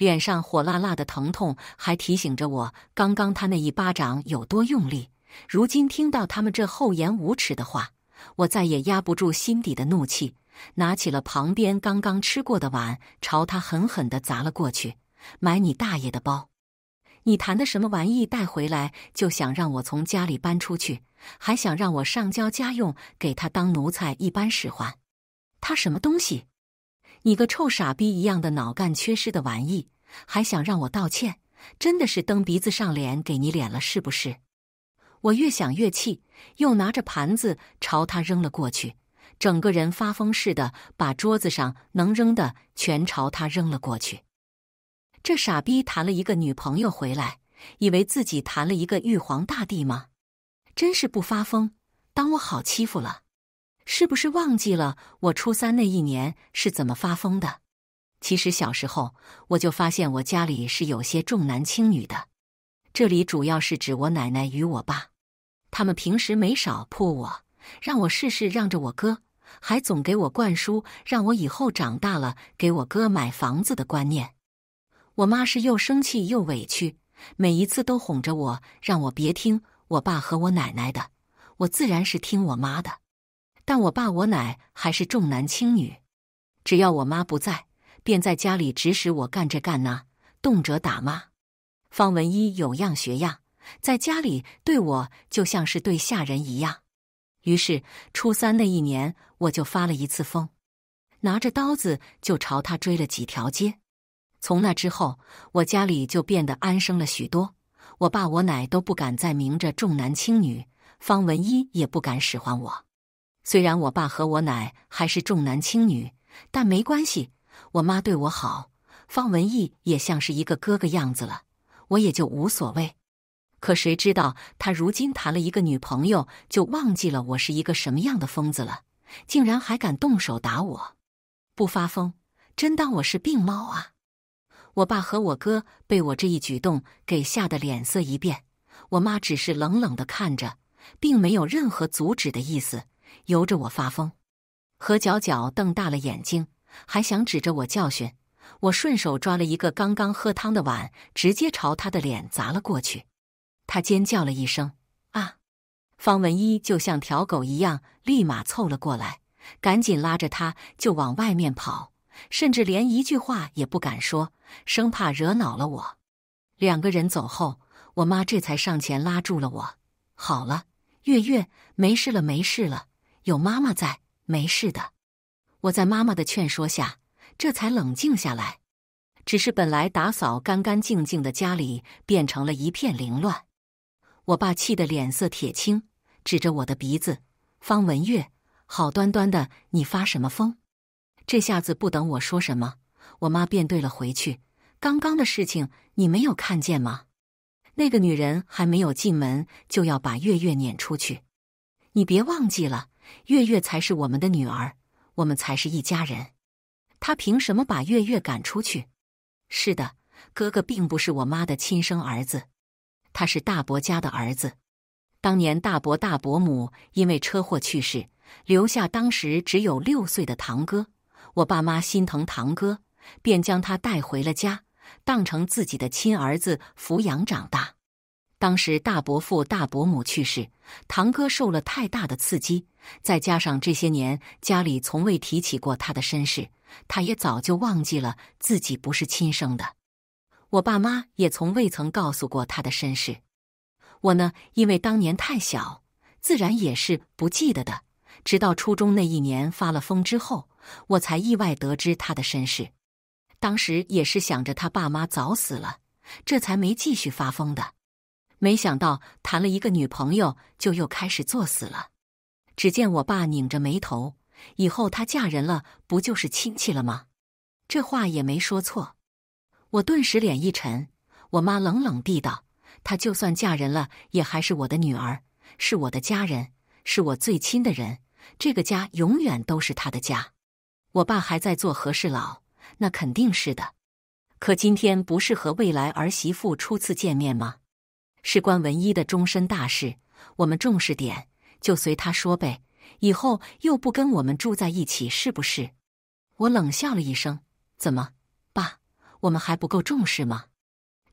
脸上火辣辣的疼痛还提醒着我，刚刚他那一巴掌有多用力。如今听到他们这厚颜无耻的话，我再也压不住心底的怒气，拿起了旁边刚刚吃过的碗，朝他狠狠地砸了过去。买你大爷的包！你谈的什么玩意？带回来就想让我从家里搬出去，还想让我上交家用，给他当奴才一般使唤？他什么东西？你个臭傻逼一样的脑干缺失的玩意，还想让我道歉？真的是蹬鼻子上脸给你脸了是不是？我越想越气，又拿着盘子朝他扔了过去，整个人发疯似的把桌子上能扔的全朝他扔了过去。这傻逼谈了一个女朋友回来，以为自己谈了一个玉皇大帝吗？真是不发疯，当我好欺负了？是不是忘记了我初三那一年是怎么发疯的？其实小时候我就发现我家里是有些重男轻女的，这里主要是指我奶奶与我爸，他们平时没少泼我，让我事事让着我哥，还总给我灌输让我以后长大了给我哥买房子的观念。我妈是又生气又委屈，每一次都哄着我，让我别听我爸和我奶奶的，我自然是听我妈的。但我爸我奶还是重男轻女，只要我妈不在，便在家里指使我干这干那，动辄打骂。方文一有样学样，在家里对我就像是对下人一样。于是初三那一年，我就发了一次疯，拿着刀子就朝他追了几条街。从那之后，我家里就变得安生了许多，我爸我奶都不敢再明着重男轻女，方文一也不敢使唤我。虽然我爸和我奶还是重男轻女，但没关系。我妈对我好，方文义也像是一个哥哥样子了，我也就无所谓。可谁知道他如今谈了一个女朋友，就忘记了我是一个什么样的疯子了，竟然还敢动手打我！不发疯，真当我是病猫啊！我爸和我哥被我这一举动给吓得脸色一变，我妈只是冷冷的看着，并没有任何阻止的意思。由着我发疯，何皎皎瞪大了眼睛，还想指着我教训我。顺手抓了一个刚刚喝汤的碗，直接朝他的脸砸了过去。他尖叫了一声：“啊！”方文一就像条狗一样，立马凑了过来，赶紧拉着他就往外面跑，甚至连一句话也不敢说，生怕惹恼了我。两个人走后，我妈这才上前拉住了我：“好了，月月，没事了，没事了。”有妈妈在，没事的。我在妈妈的劝说下，这才冷静下来。只是本来打扫干干净净的家里，变成了一片凌乱。我爸气得脸色铁青，指着我的鼻子：“方文月，好端端的你发什么疯？”这下子不等我说什么，我妈便对了回去：“刚刚的事情你没有看见吗？那个女人还没有进门，就要把月月撵出去。你别忘记了。”月月才是我们的女儿，我们才是一家人。他凭什么把月月赶出去？是的，哥哥并不是我妈的亲生儿子，他是大伯家的儿子。当年大伯大伯母因为车祸去世，留下当时只有六岁的堂哥。我爸妈心疼堂哥，便将他带回了家，当成自己的亲儿子抚养长大。当时大伯父、大伯母去世，堂哥受了太大的刺激，再加上这些年家里从未提起过他的身世，他也早就忘记了自己不是亲生的。我爸妈也从未曾告诉过他的身世。我呢，因为当年太小，自然也是不记得的。直到初中那一年发了疯之后，我才意外得知他的身世。当时也是想着他爸妈早死了，这才没继续发疯的。没想到谈了一个女朋友，就又开始作死了。只见我爸拧着眉头，以后她嫁人了，不就是亲戚了吗？这话也没说错。我顿时脸一沉。我妈冷冷地道：“她就算嫁人了，也还是我的女儿，是我的家人，是我最亲的人。这个家永远都是她的家。”我爸还在做和事佬，那肯定是的。可今天不是和未来儿媳妇初次见面吗？事关文一的终身大事，我们重视点，就随他说呗。以后又不跟我们住在一起，是不是？我冷笑了一声：“怎么，爸，我们还不够重视吗？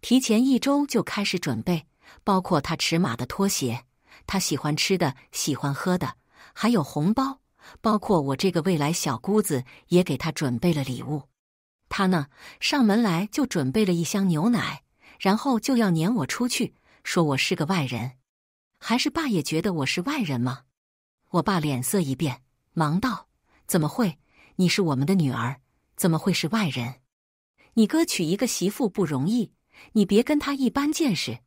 提前一周就开始准备，包括他尺码的拖鞋，他喜欢吃的、喜欢喝的，还有红包，包括我这个未来小姑子也给他准备了礼物。他呢，上门来就准备了一箱牛奶，然后就要撵我出去。”说我是个外人，还是爸也觉得我是外人吗？我爸脸色一变，忙道：“怎么会？你是我们的女儿，怎么会是外人？你哥娶一个媳妇不容易，你别跟他一般见识。”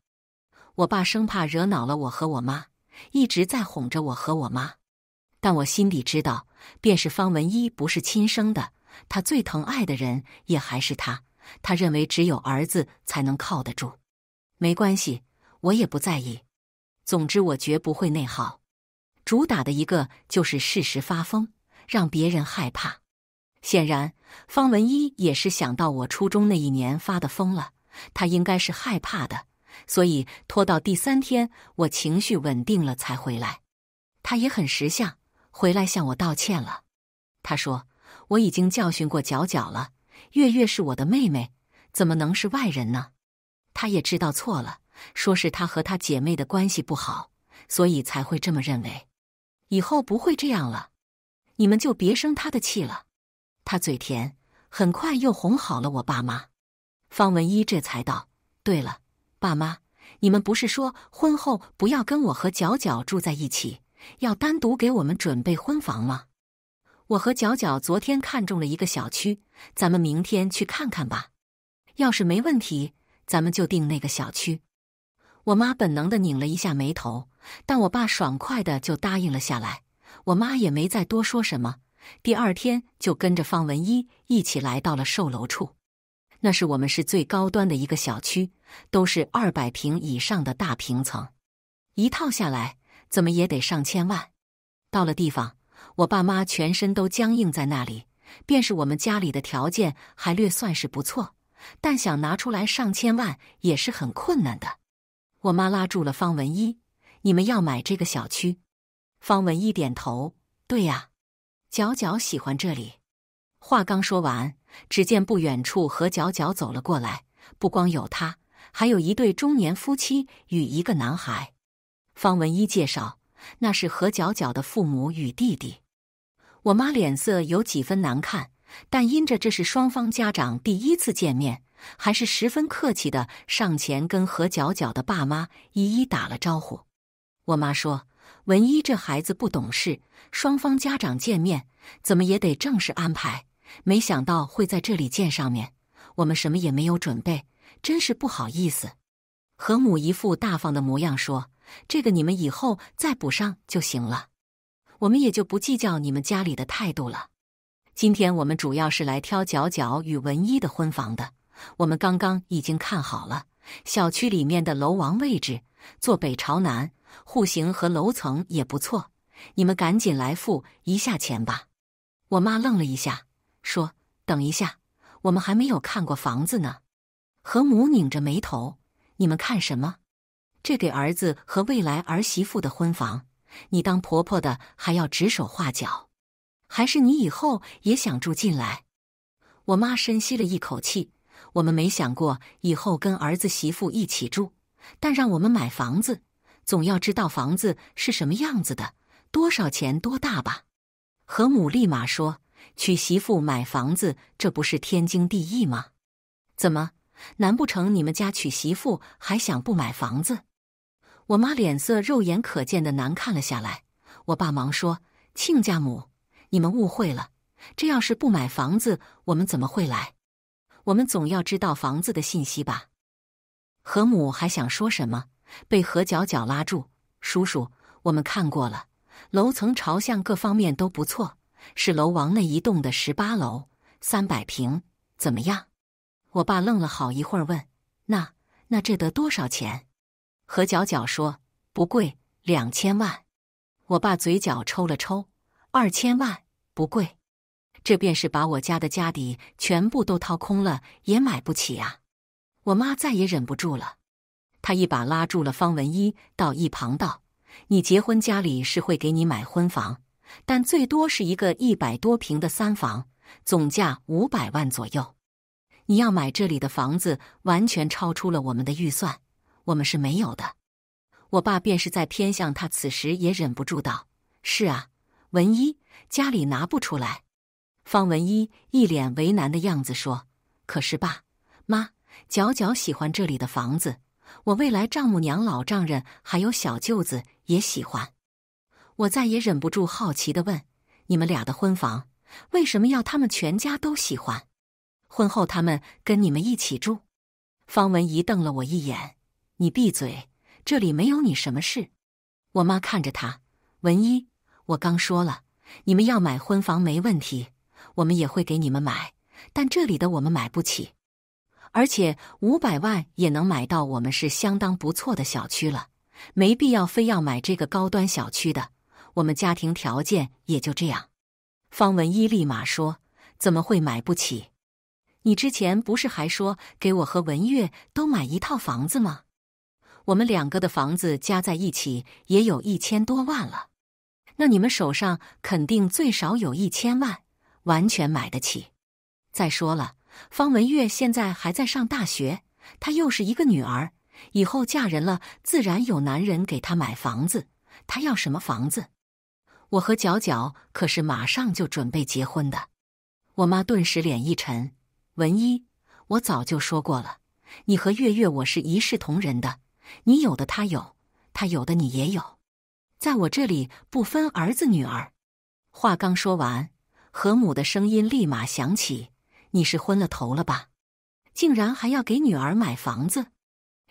我爸生怕惹恼了我和我妈，一直在哄着我和我妈。但我心里知道，便是方文一不是亲生的，他最疼爱的人也还是他。他认为只有儿子才能靠得住。没关系。我也不在意，总之我绝不会内耗。主打的一个就是适时发疯，让别人害怕。显然，方文一也是想到我初中那一年发的疯了，他应该是害怕的，所以拖到第三天，我情绪稳定了才回来。他也很识相，回来向我道歉了。他说：“我已经教训过角角了，月月是我的妹妹，怎么能是外人呢？”他也知道错了。说是他和他姐妹的关系不好，所以才会这么认为。以后不会这样了，你们就别生他的气了。他嘴甜，很快又哄好了我爸妈。方文一这才道：“对了，爸妈，你们不是说婚后不要跟我和角角住在一起，要单独给我们准备婚房吗？我和角角昨天看中了一个小区，咱们明天去看看吧。要是没问题，咱们就订那个小区。”我妈本能的拧了一下眉头，但我爸爽快的就答应了下来。我妈也没再多说什么，第二天就跟着方文一一起来到了售楼处。那是我们市最高端的一个小区，都是二百平以上的大平层，一套下来怎么也得上千万。到了地方，我爸妈全身都僵硬在那里。便是我们家里的条件还略算是不错，但想拿出来上千万也是很困难的。我妈拉住了方文一：“你们要买这个小区？”方文一点头：“对呀，角角喜欢这里。”话刚说完，只见不远处何角角走了过来。不光有他，还有一对中年夫妻与一个男孩。方文一介绍：“那是何角角的父母与弟弟。”我妈脸色有几分难看，但因着这是双方家长第一次见面。还是十分客气的，上前跟何角角的爸妈一一打了招呼。我妈说：“文一这孩子不懂事，双方家长见面怎么也得正式安排。没想到会在这里见上面，我们什么也没有准备，真是不好意思。”何母一副大方的模样说：“这个你们以后再补上就行了，我们也就不计较你们家里的态度了。今天我们主要是来挑角角与文一的婚房的。”我们刚刚已经看好了小区里面的楼王位置，坐北朝南，户型和楼层也不错。你们赶紧来付一下钱吧。我妈愣了一下，说：“等一下，我们还没有看过房子呢。”何母拧着眉头：“你们看什么？这给儿子和未来儿媳妇的婚房，你当婆婆的还要指手画脚？还是你以后也想住进来？”我妈深吸了一口气。我们没想过以后跟儿子媳妇一起住，但让我们买房子，总要知道房子是什么样子的，多少钱，多大吧。何母立马说：“娶媳妇买房子，这不是天经地义吗？怎么，难不成你们家娶媳妇还想不买房子？”我妈脸色肉眼可见的难看了下来。我爸忙说：“亲家母，你们误会了，这要是不买房子，我们怎么会来？”我们总要知道房子的信息吧？何母还想说什么，被何角角拉住。叔叔，我们看过了，楼层朝向各方面都不错，是楼王那一栋的十八楼，三百平，怎么样？我爸愣了好一会儿，问：“那那这得多少钱？”何角角说：“不贵，两千万。”我爸嘴角抽了抽，“二千万不贵。”这便是把我家的家底全部都掏空了，也买不起啊！我妈再也忍不住了，她一把拉住了方文一，到一旁道：“你结婚家里是会给你买婚房，但最多是一个一百多平的三房，总价五百万左右。你要买这里的房子，完全超出了我们的预算，我们是没有的。”我爸便是在偏向他，此时也忍不住道：“是啊，文一，家里拿不出来。”方文一一脸为难的样子说：“可是，爸妈，皎皎喜欢这里的房子，我未来丈母娘、老丈人还有小舅子也喜欢。”我再也忍不住，好奇的问：“你们俩的婚房为什么要他们全家都喜欢？婚后他们跟你们一起住？”方文一瞪了我一眼：“你闭嘴，这里没有你什么事。”我妈看着他：“文一，我刚说了，你们要买婚房没问题。”我们也会给你们买，但这里的我们买不起，而且五百万也能买到。我们是相当不错的小区了，没必要非要买这个高端小区的。我们家庭条件也就这样。方文一立马说：“怎么会买不起？你之前不是还说给我和文月都买一套房子吗？我们两个的房子加在一起也有一千多万了，那你们手上肯定最少有一千万。”完全买得起。再说了，方文月现在还在上大学，她又是一个女儿，以后嫁人了自然有男人给她买房子。她要什么房子？我和皎皎可是马上就准备结婚的。我妈顿时脸一沉：“文一，我早就说过了，你和月月我是一视同仁的，你有的她有，她有的你也有，在我这里不分儿子女儿。”话刚说完。何母的声音立马响起：“你是昏了头了吧？竟然还要给女儿买房子？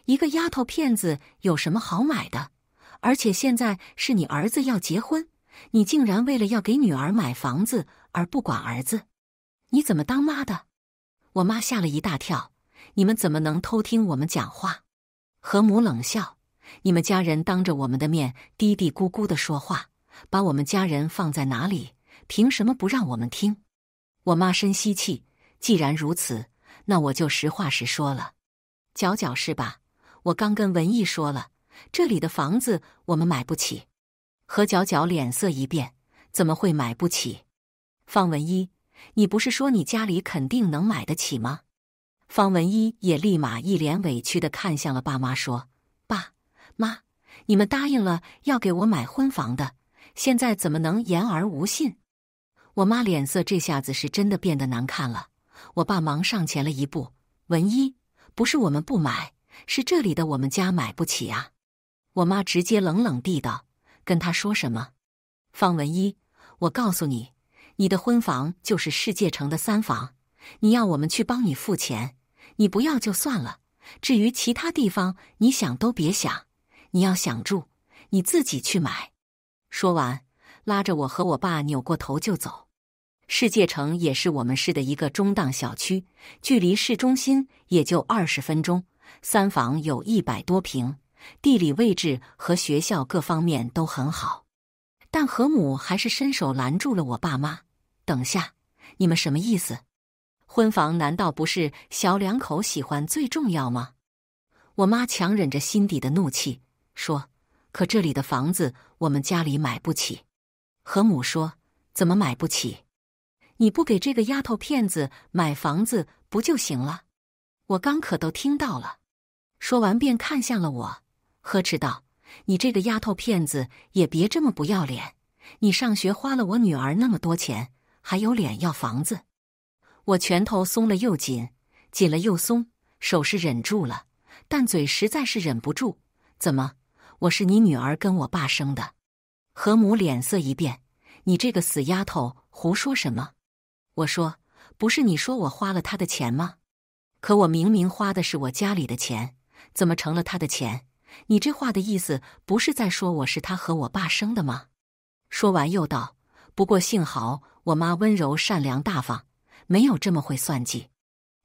一个丫头片子有什么好买的？而且现在是你儿子要结婚，你竟然为了要给女儿买房子而不管儿子，你怎么当妈的？”我妈吓了一大跳：“你们怎么能偷听我们讲话？”何母冷笑：“你们家人当着我们的面嘀嘀咕咕的说话，把我们家人放在哪里？”凭什么不让我们听？我妈深吸气，既然如此，那我就实话实说了。角角是吧？我刚跟文艺说了，这里的房子我们买不起。何皎皎脸色一变，怎么会买不起？方文一，你不是说你家里肯定能买得起吗？方文一也立马一脸委屈的看向了爸妈，说：“爸妈，你们答应了要给我买婚房的，现在怎么能言而无信？”我妈脸色这下子是真的变得难看了，我爸忙上前了一步：“文一，不是我们不买，是这里的我们家买不起啊。”我妈直接冷冷地道：“跟他说什么？方文一，我告诉你，你的婚房就是世界城的三房，你要我们去帮你付钱，你不要就算了。至于其他地方，你想都别想。你要想住，你自己去买。”说完，拉着我和我爸扭过头就走。世界城也是我们市的一个中档小区，距离市中心也就二十分钟。三房有一百多平，地理位置和学校各方面都很好。但何母还是伸手拦住了我爸妈：“等下，你们什么意思？婚房难道不是小两口喜欢最重要吗？”我妈强忍着心底的怒气说：“可这里的房子我们家里买不起。”何母说：“怎么买不起？”你不给这个丫头片子买房子不就行了？我刚可都听到了。说完便看向了我，呵斥道：“你这个丫头片子也别这么不要脸！你上学花了我女儿那么多钱，还有脸要房子？”我拳头松了又紧，紧了又松，手是忍住了，但嘴实在是忍不住。怎么？我是你女儿跟我爸生的？何母脸色一变：“你这个死丫头，胡说什么？”我说：“不是你说我花了他的钱吗？可我明明花的是我家里的钱，怎么成了他的钱？你这话的意思不是在说我是他和我爸生的吗？”说完又道：“不过幸好我妈温柔、善良、大方，没有这么会算计。”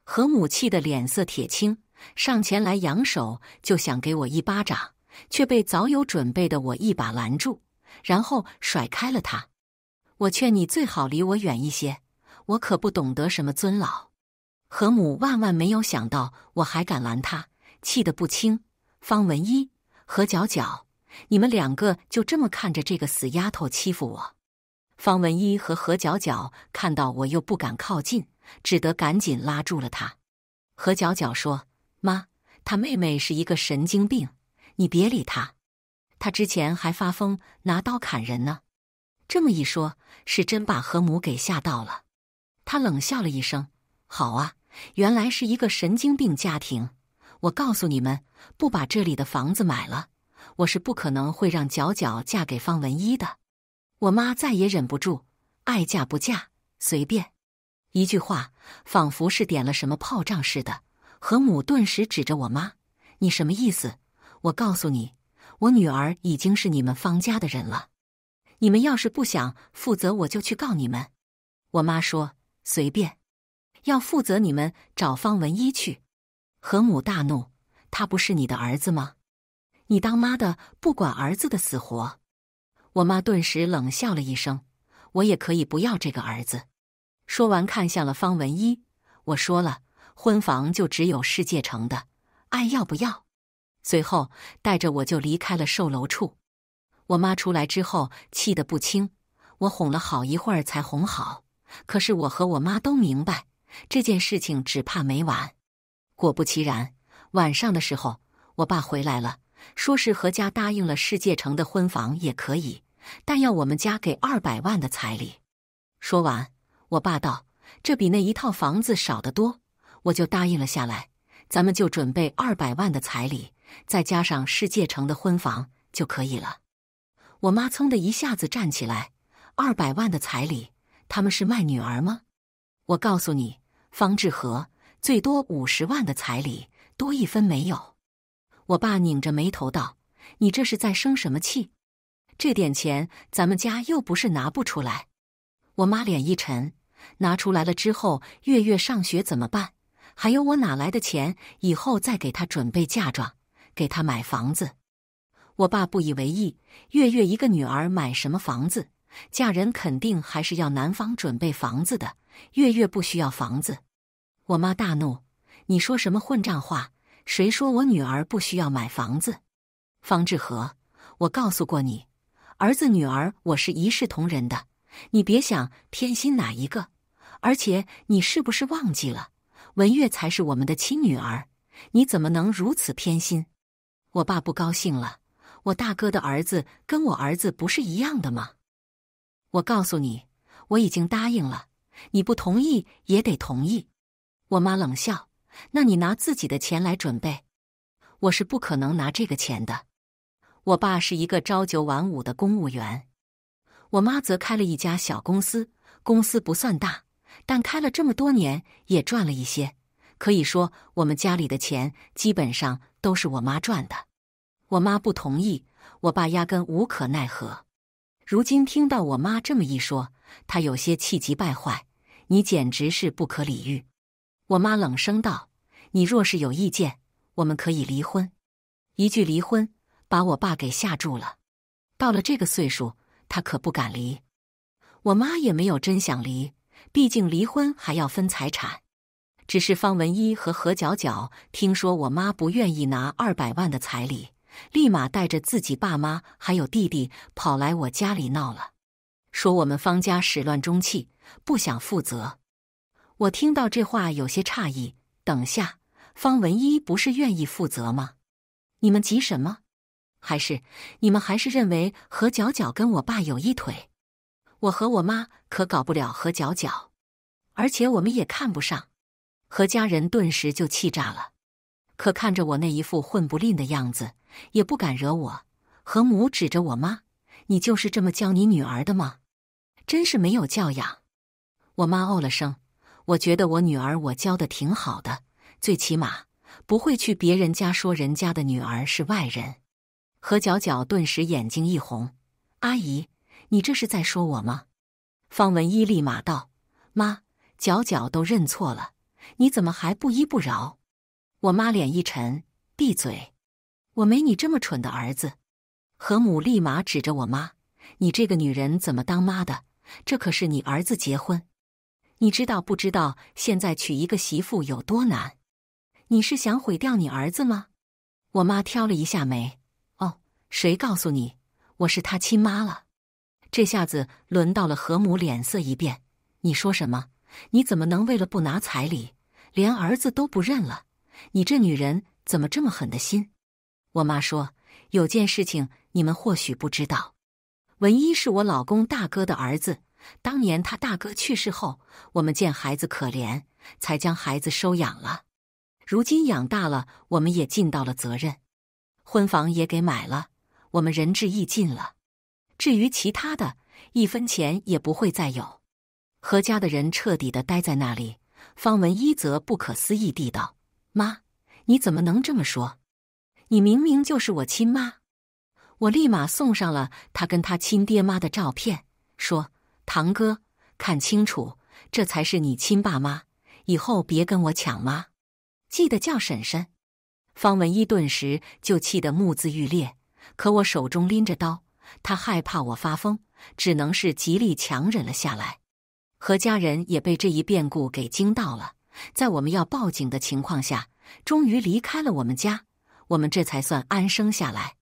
何母气得脸色铁青，上前来扬手就想给我一巴掌，却被早有准备的我一把拦住，然后甩开了他。我劝你最好离我远一些。我可不懂得什么尊老，何母万万没有想到我还敢拦他，气得不轻。方文一、何角角，你们两个就这么看着这个死丫头欺负我？方文一和何角角看到我又不敢靠近，只得赶紧拉住了他。何角角说：“妈，他妹妹是一个神经病，你别理他。他之前还发疯拿刀砍人呢。”这么一说，是真把何母给吓到了。他冷笑了一声：“好啊，原来是一个神经病家庭。我告诉你们，不把这里的房子买了，我是不可能会让角角嫁给方文一的。”我妈再也忍不住：“爱嫁不嫁，随便。”一句话仿佛是点了什么炮仗似的，何母顿时指着我妈：“你什么意思？我告诉你，我女儿已经是你们方家的人了。你们要是不想负责，我就去告你们。”我妈说。随便，要负责你们找方文一去。何母大怒：“他不是你的儿子吗？你当妈的不管儿子的死活？”我妈顿时冷笑了一声：“我也可以不要这个儿子。”说完，看向了方文一：“我说了，婚房就只有世界城的，爱要不要？”随后带着我就离开了售楼处。我妈出来之后气得不轻，我哄了好一会儿才哄好。可是我和我妈都明白，这件事情只怕没完。果不其然，晚上的时候，我爸回来了，说是何家答应了世界城的婚房也可以，但要我们家给二百万的彩礼。说完，我爸道：“这比那一套房子少得多。”我就答应了下来。咱们就准备二百万的彩礼，再加上世界城的婚房就可以了。我妈噌的一下子站起来：“二百万的彩礼！”他们是卖女儿吗？我告诉你，方志和最多五十万的彩礼，多一分没有。我爸拧着眉头道：“你这是在生什么气？这点钱咱们家又不是拿不出来。”我妈脸一沉：“拿出来了之后，月月上学怎么办？还有我哪来的钱？以后再给她准备嫁妆，给她买房子。”我爸不以为意：“月月一个女儿，买什么房子？”嫁人肯定还是要男方准备房子的，月月不需要房子。我妈大怒：“你说什么混账话？谁说我女儿不需要买房子？”方志和，我告诉过你，儿子女儿我是一视同仁的，你别想偏心哪一个。而且你是不是忘记了，文月才是我们的亲女儿？你怎么能如此偏心？我爸不高兴了：“我大哥的儿子跟我儿子不是一样的吗？”我告诉你，我已经答应了，你不同意也得同意。我妈冷笑：“那你拿自己的钱来准备，我是不可能拿这个钱的。”我爸是一个朝九晚五的公务员，我妈则开了一家小公司，公司不算大，但开了这么多年也赚了一些。可以说，我们家里的钱基本上都是我妈赚的。我妈不同意，我爸压根无可奈何。如今听到我妈这么一说，他有些气急败坏。你简直是不可理喻！我妈冷声道：“你若是有意见，我们可以离婚。”一句离婚把我爸给吓住了。到了这个岁数，他可不敢离。我妈也没有真想离，毕竟离婚还要分财产。只是方文一和何皎皎听说我妈不愿意拿二百万的彩礼。立马带着自己爸妈还有弟弟跑来我家里闹了，说我们方家始乱终弃，不想负责。我听到这话有些诧异，等下方文一不是愿意负责吗？你们急什么？还是你们还是认为何皎皎跟我爸有一腿？我和我妈可搞不了何皎皎，而且我们也看不上。何家人顿时就气炸了。可看着我那一副混不吝的样子，也不敢惹我。何母指着我妈：“你就是这么教你女儿的吗？真是没有教养！”我妈哦了声：“我觉得我女儿我教的挺好的，最起码不会去别人家说人家的女儿是外人。”何皎皎顿时眼睛一红：“阿姨，你这是在说我吗？”方文一立马道：“妈，角角都认错了，你怎么还不依不饶？”我妈脸一沉，闭嘴！我没你这么蠢的儿子。何母立马指着我妈：“你这个女人怎么当妈的？这可是你儿子结婚，你知道不知道？现在娶一个媳妇有多难？你是想毁掉你儿子吗？”我妈挑了一下眉：“哦，谁告诉你我是他亲妈了？”这下子轮到了何母，脸色一变：“你说什么？你怎么能为了不拿彩礼，连儿子都不认了？”你这女人怎么这么狠的心？我妈说有件事情你们或许不知道，文一是我老公大哥的儿子。当年他大哥去世后，我们见孩子可怜，才将孩子收养了。如今养大了，我们也尽到了责任，婚房也给买了，我们仁至义尽了。至于其他的，一分钱也不会再有。何家的人彻底的待在那里，方文一则不可思议地道。妈，你怎么能这么说？你明明就是我亲妈！我立马送上了他跟他亲爹妈的照片，说：“堂哥，看清楚，这才是你亲爸妈，以后别跟我抢妈，记得叫婶婶。”方文一顿时就气得目眦欲裂，可我手中拎着刀，他害怕我发疯，只能是极力强忍了下来。何家人也被这一变故给惊到了。在我们要报警的情况下，终于离开了我们家，我们这才算安生下来。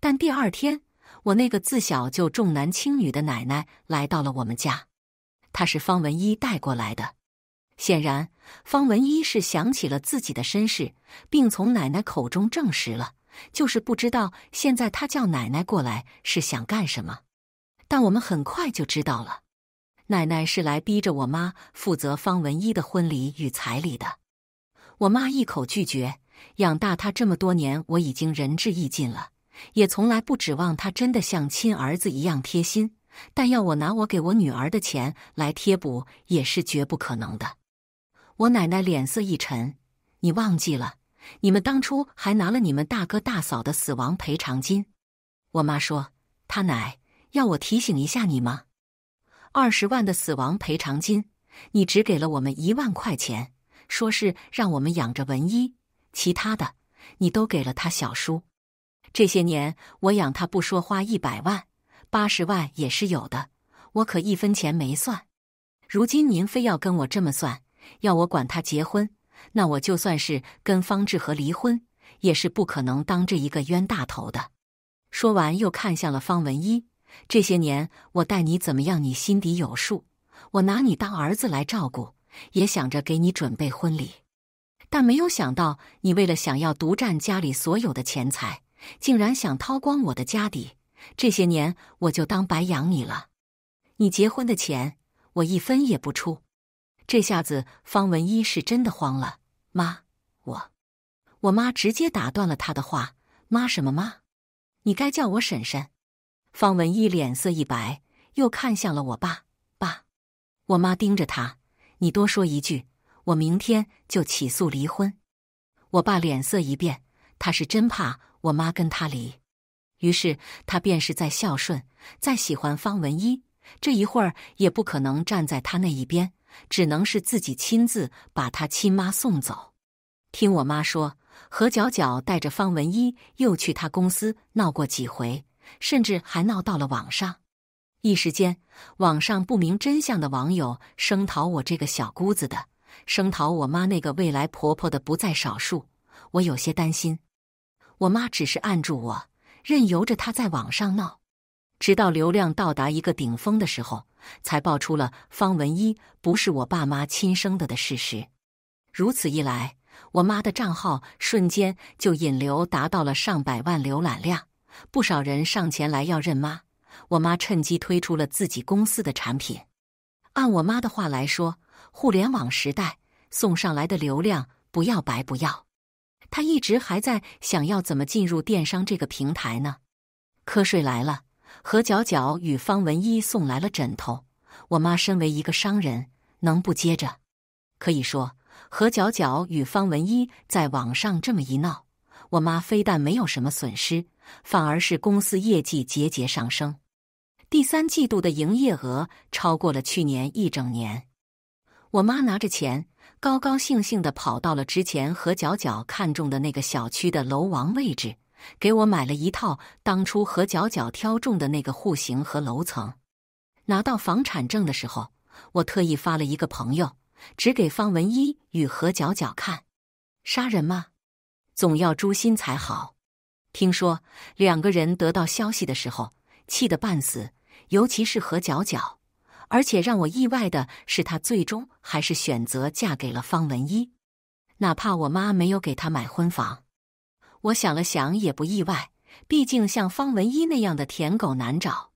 但第二天，我那个自小就重男轻女的奶奶来到了我们家，她是方文一带过来的。显然，方文一是想起了自己的身世，并从奶奶口中证实了。就是不知道现在他叫奶奶过来是想干什么，但我们很快就知道了。奶奶是来逼着我妈负责方文一的婚礼与彩礼的，我妈一口拒绝。养大他这么多年，我已经仁至义尽了，也从来不指望他真的像亲儿子一样贴心。但要我拿我给我女儿的钱来贴补，也是绝不可能的。我奶奶脸色一沉：“你忘记了？你们当初还拿了你们大哥大嫂的死亡赔偿金。”我妈说：“他奶，要我提醒一下你吗？”二十万的死亡赔偿金，你只给了我们一万块钱，说是让我们养着文一，其他的你都给了他小叔。这些年我养他不说花一百万，八十万也是有的，我可一分钱没算。如今您非要跟我这么算，要我管他结婚，那我就算是跟方志和离婚，也是不可能当这一个冤大头的。说完，又看向了方文一。这些年我待你怎么样，你心底有数。我拿你当儿子来照顾，也想着给你准备婚礼，但没有想到你为了想要独占家里所有的钱财，竟然想掏光我的家底。这些年我就当白养你了。你结婚的钱我一分也不出。这下子方文一是真的慌了。妈，我，我妈直接打断了他的话。妈什么妈？你该叫我婶婶。方文一脸色一白，又看向了我爸爸。我妈盯着他：“你多说一句，我明天就起诉离婚。”我爸脸色一变，他是真怕我妈跟他离，于是他便是在孝顺，再喜欢方文一这一会儿也不可能站在他那一边，只能是自己亲自把他亲妈送走。听我妈说，何皎皎带着方文一又去他公司闹过几回。甚至还闹到了网上，一时间，网上不明真相的网友声讨我这个小姑子的，声讨我妈那个未来婆婆的不在少数。我有些担心，我妈只是按住我，任由着她在网上闹，直到流量到达一个顶峰的时候，才爆出了方文一不是我爸妈亲生的的事实。如此一来，我妈的账号瞬间就引流达到了上百万浏览量。不少人上前来要认妈，我妈趁机推出了自己公司的产品。按我妈的话来说，互联网时代送上来的流量不要白不要。她一直还在想要怎么进入电商这个平台呢？瞌睡来了，何皎皎与方文一送来了枕头。我妈身为一个商人，能不接着？可以说，何皎皎与方文一在网上这么一闹。我妈非但没有什么损失，反而是公司业绩节节上升，第三季度的营业额超过了去年一整年。我妈拿着钱，高高兴兴地跑到了之前何角角看中的那个小区的楼王位置，给我买了一套当初何角角挑中的那个户型和楼层。拿到房产证的时候，我特意发了一个朋友，只给方文一与何角角看，杀人吗？总要诛心才好。听说两个人得到消息的时候，气得半死，尤其是何皎皎。而且让我意外的是，她最终还是选择嫁给了方文一，哪怕我妈没有给她买婚房。我想了想，也不意外，毕竟像方文一那样的舔狗难找。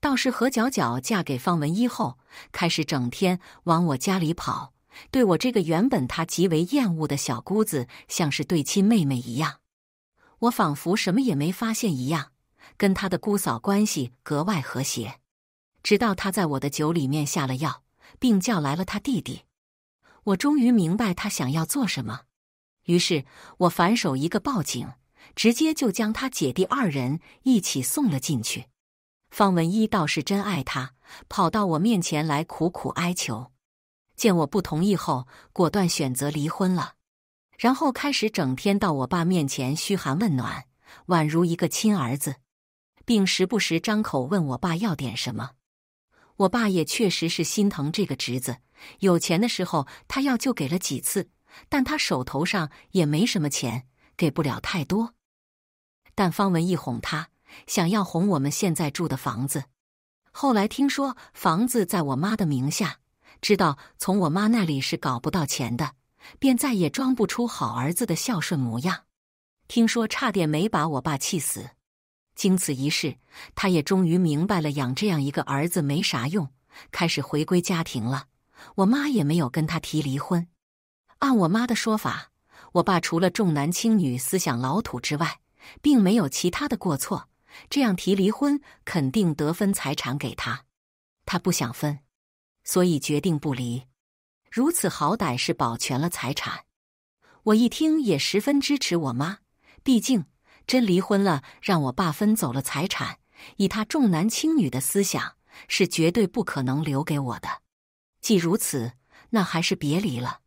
倒是何皎皎嫁给方文一后，开始整天往我家里跑。对我这个原本他极为厌恶的小姑子，像是对亲妹妹一样。我仿佛什么也没发现一样，跟他的姑嫂关系格外和谐。直到他在我的酒里面下了药，并叫来了他弟弟，我终于明白他想要做什么。于是，我反手一个报警，直接就将他姐弟二人一起送了进去。方文一倒是真爱他，跑到我面前来苦苦哀求。见我不同意后，果断选择离婚了，然后开始整天到我爸面前嘘寒问暖，宛如一个亲儿子，并时不时张口问我爸要点什么。我爸也确实是心疼这个侄子，有钱的时候他要就给了几次，但他手头上也没什么钱，给不了太多。但方文一哄他，想要哄我们现在住的房子，后来听说房子在我妈的名下。知道从我妈那里是搞不到钱的，便再也装不出好儿子的孝顺模样。听说差点没把我爸气死。经此一事，他也终于明白了养这样一个儿子没啥用，开始回归家庭了。我妈也没有跟他提离婚。按我妈的说法，我爸除了重男轻女、思想老土之外，并没有其他的过错。这样提离婚，肯定得分财产给他，他不想分。所以决定不离，如此好歹是保全了财产。我一听也十分支持我妈，毕竟真离婚了，让我爸分走了财产，以他重男轻女的思想，是绝对不可能留给我的。既如此，那还是别离了。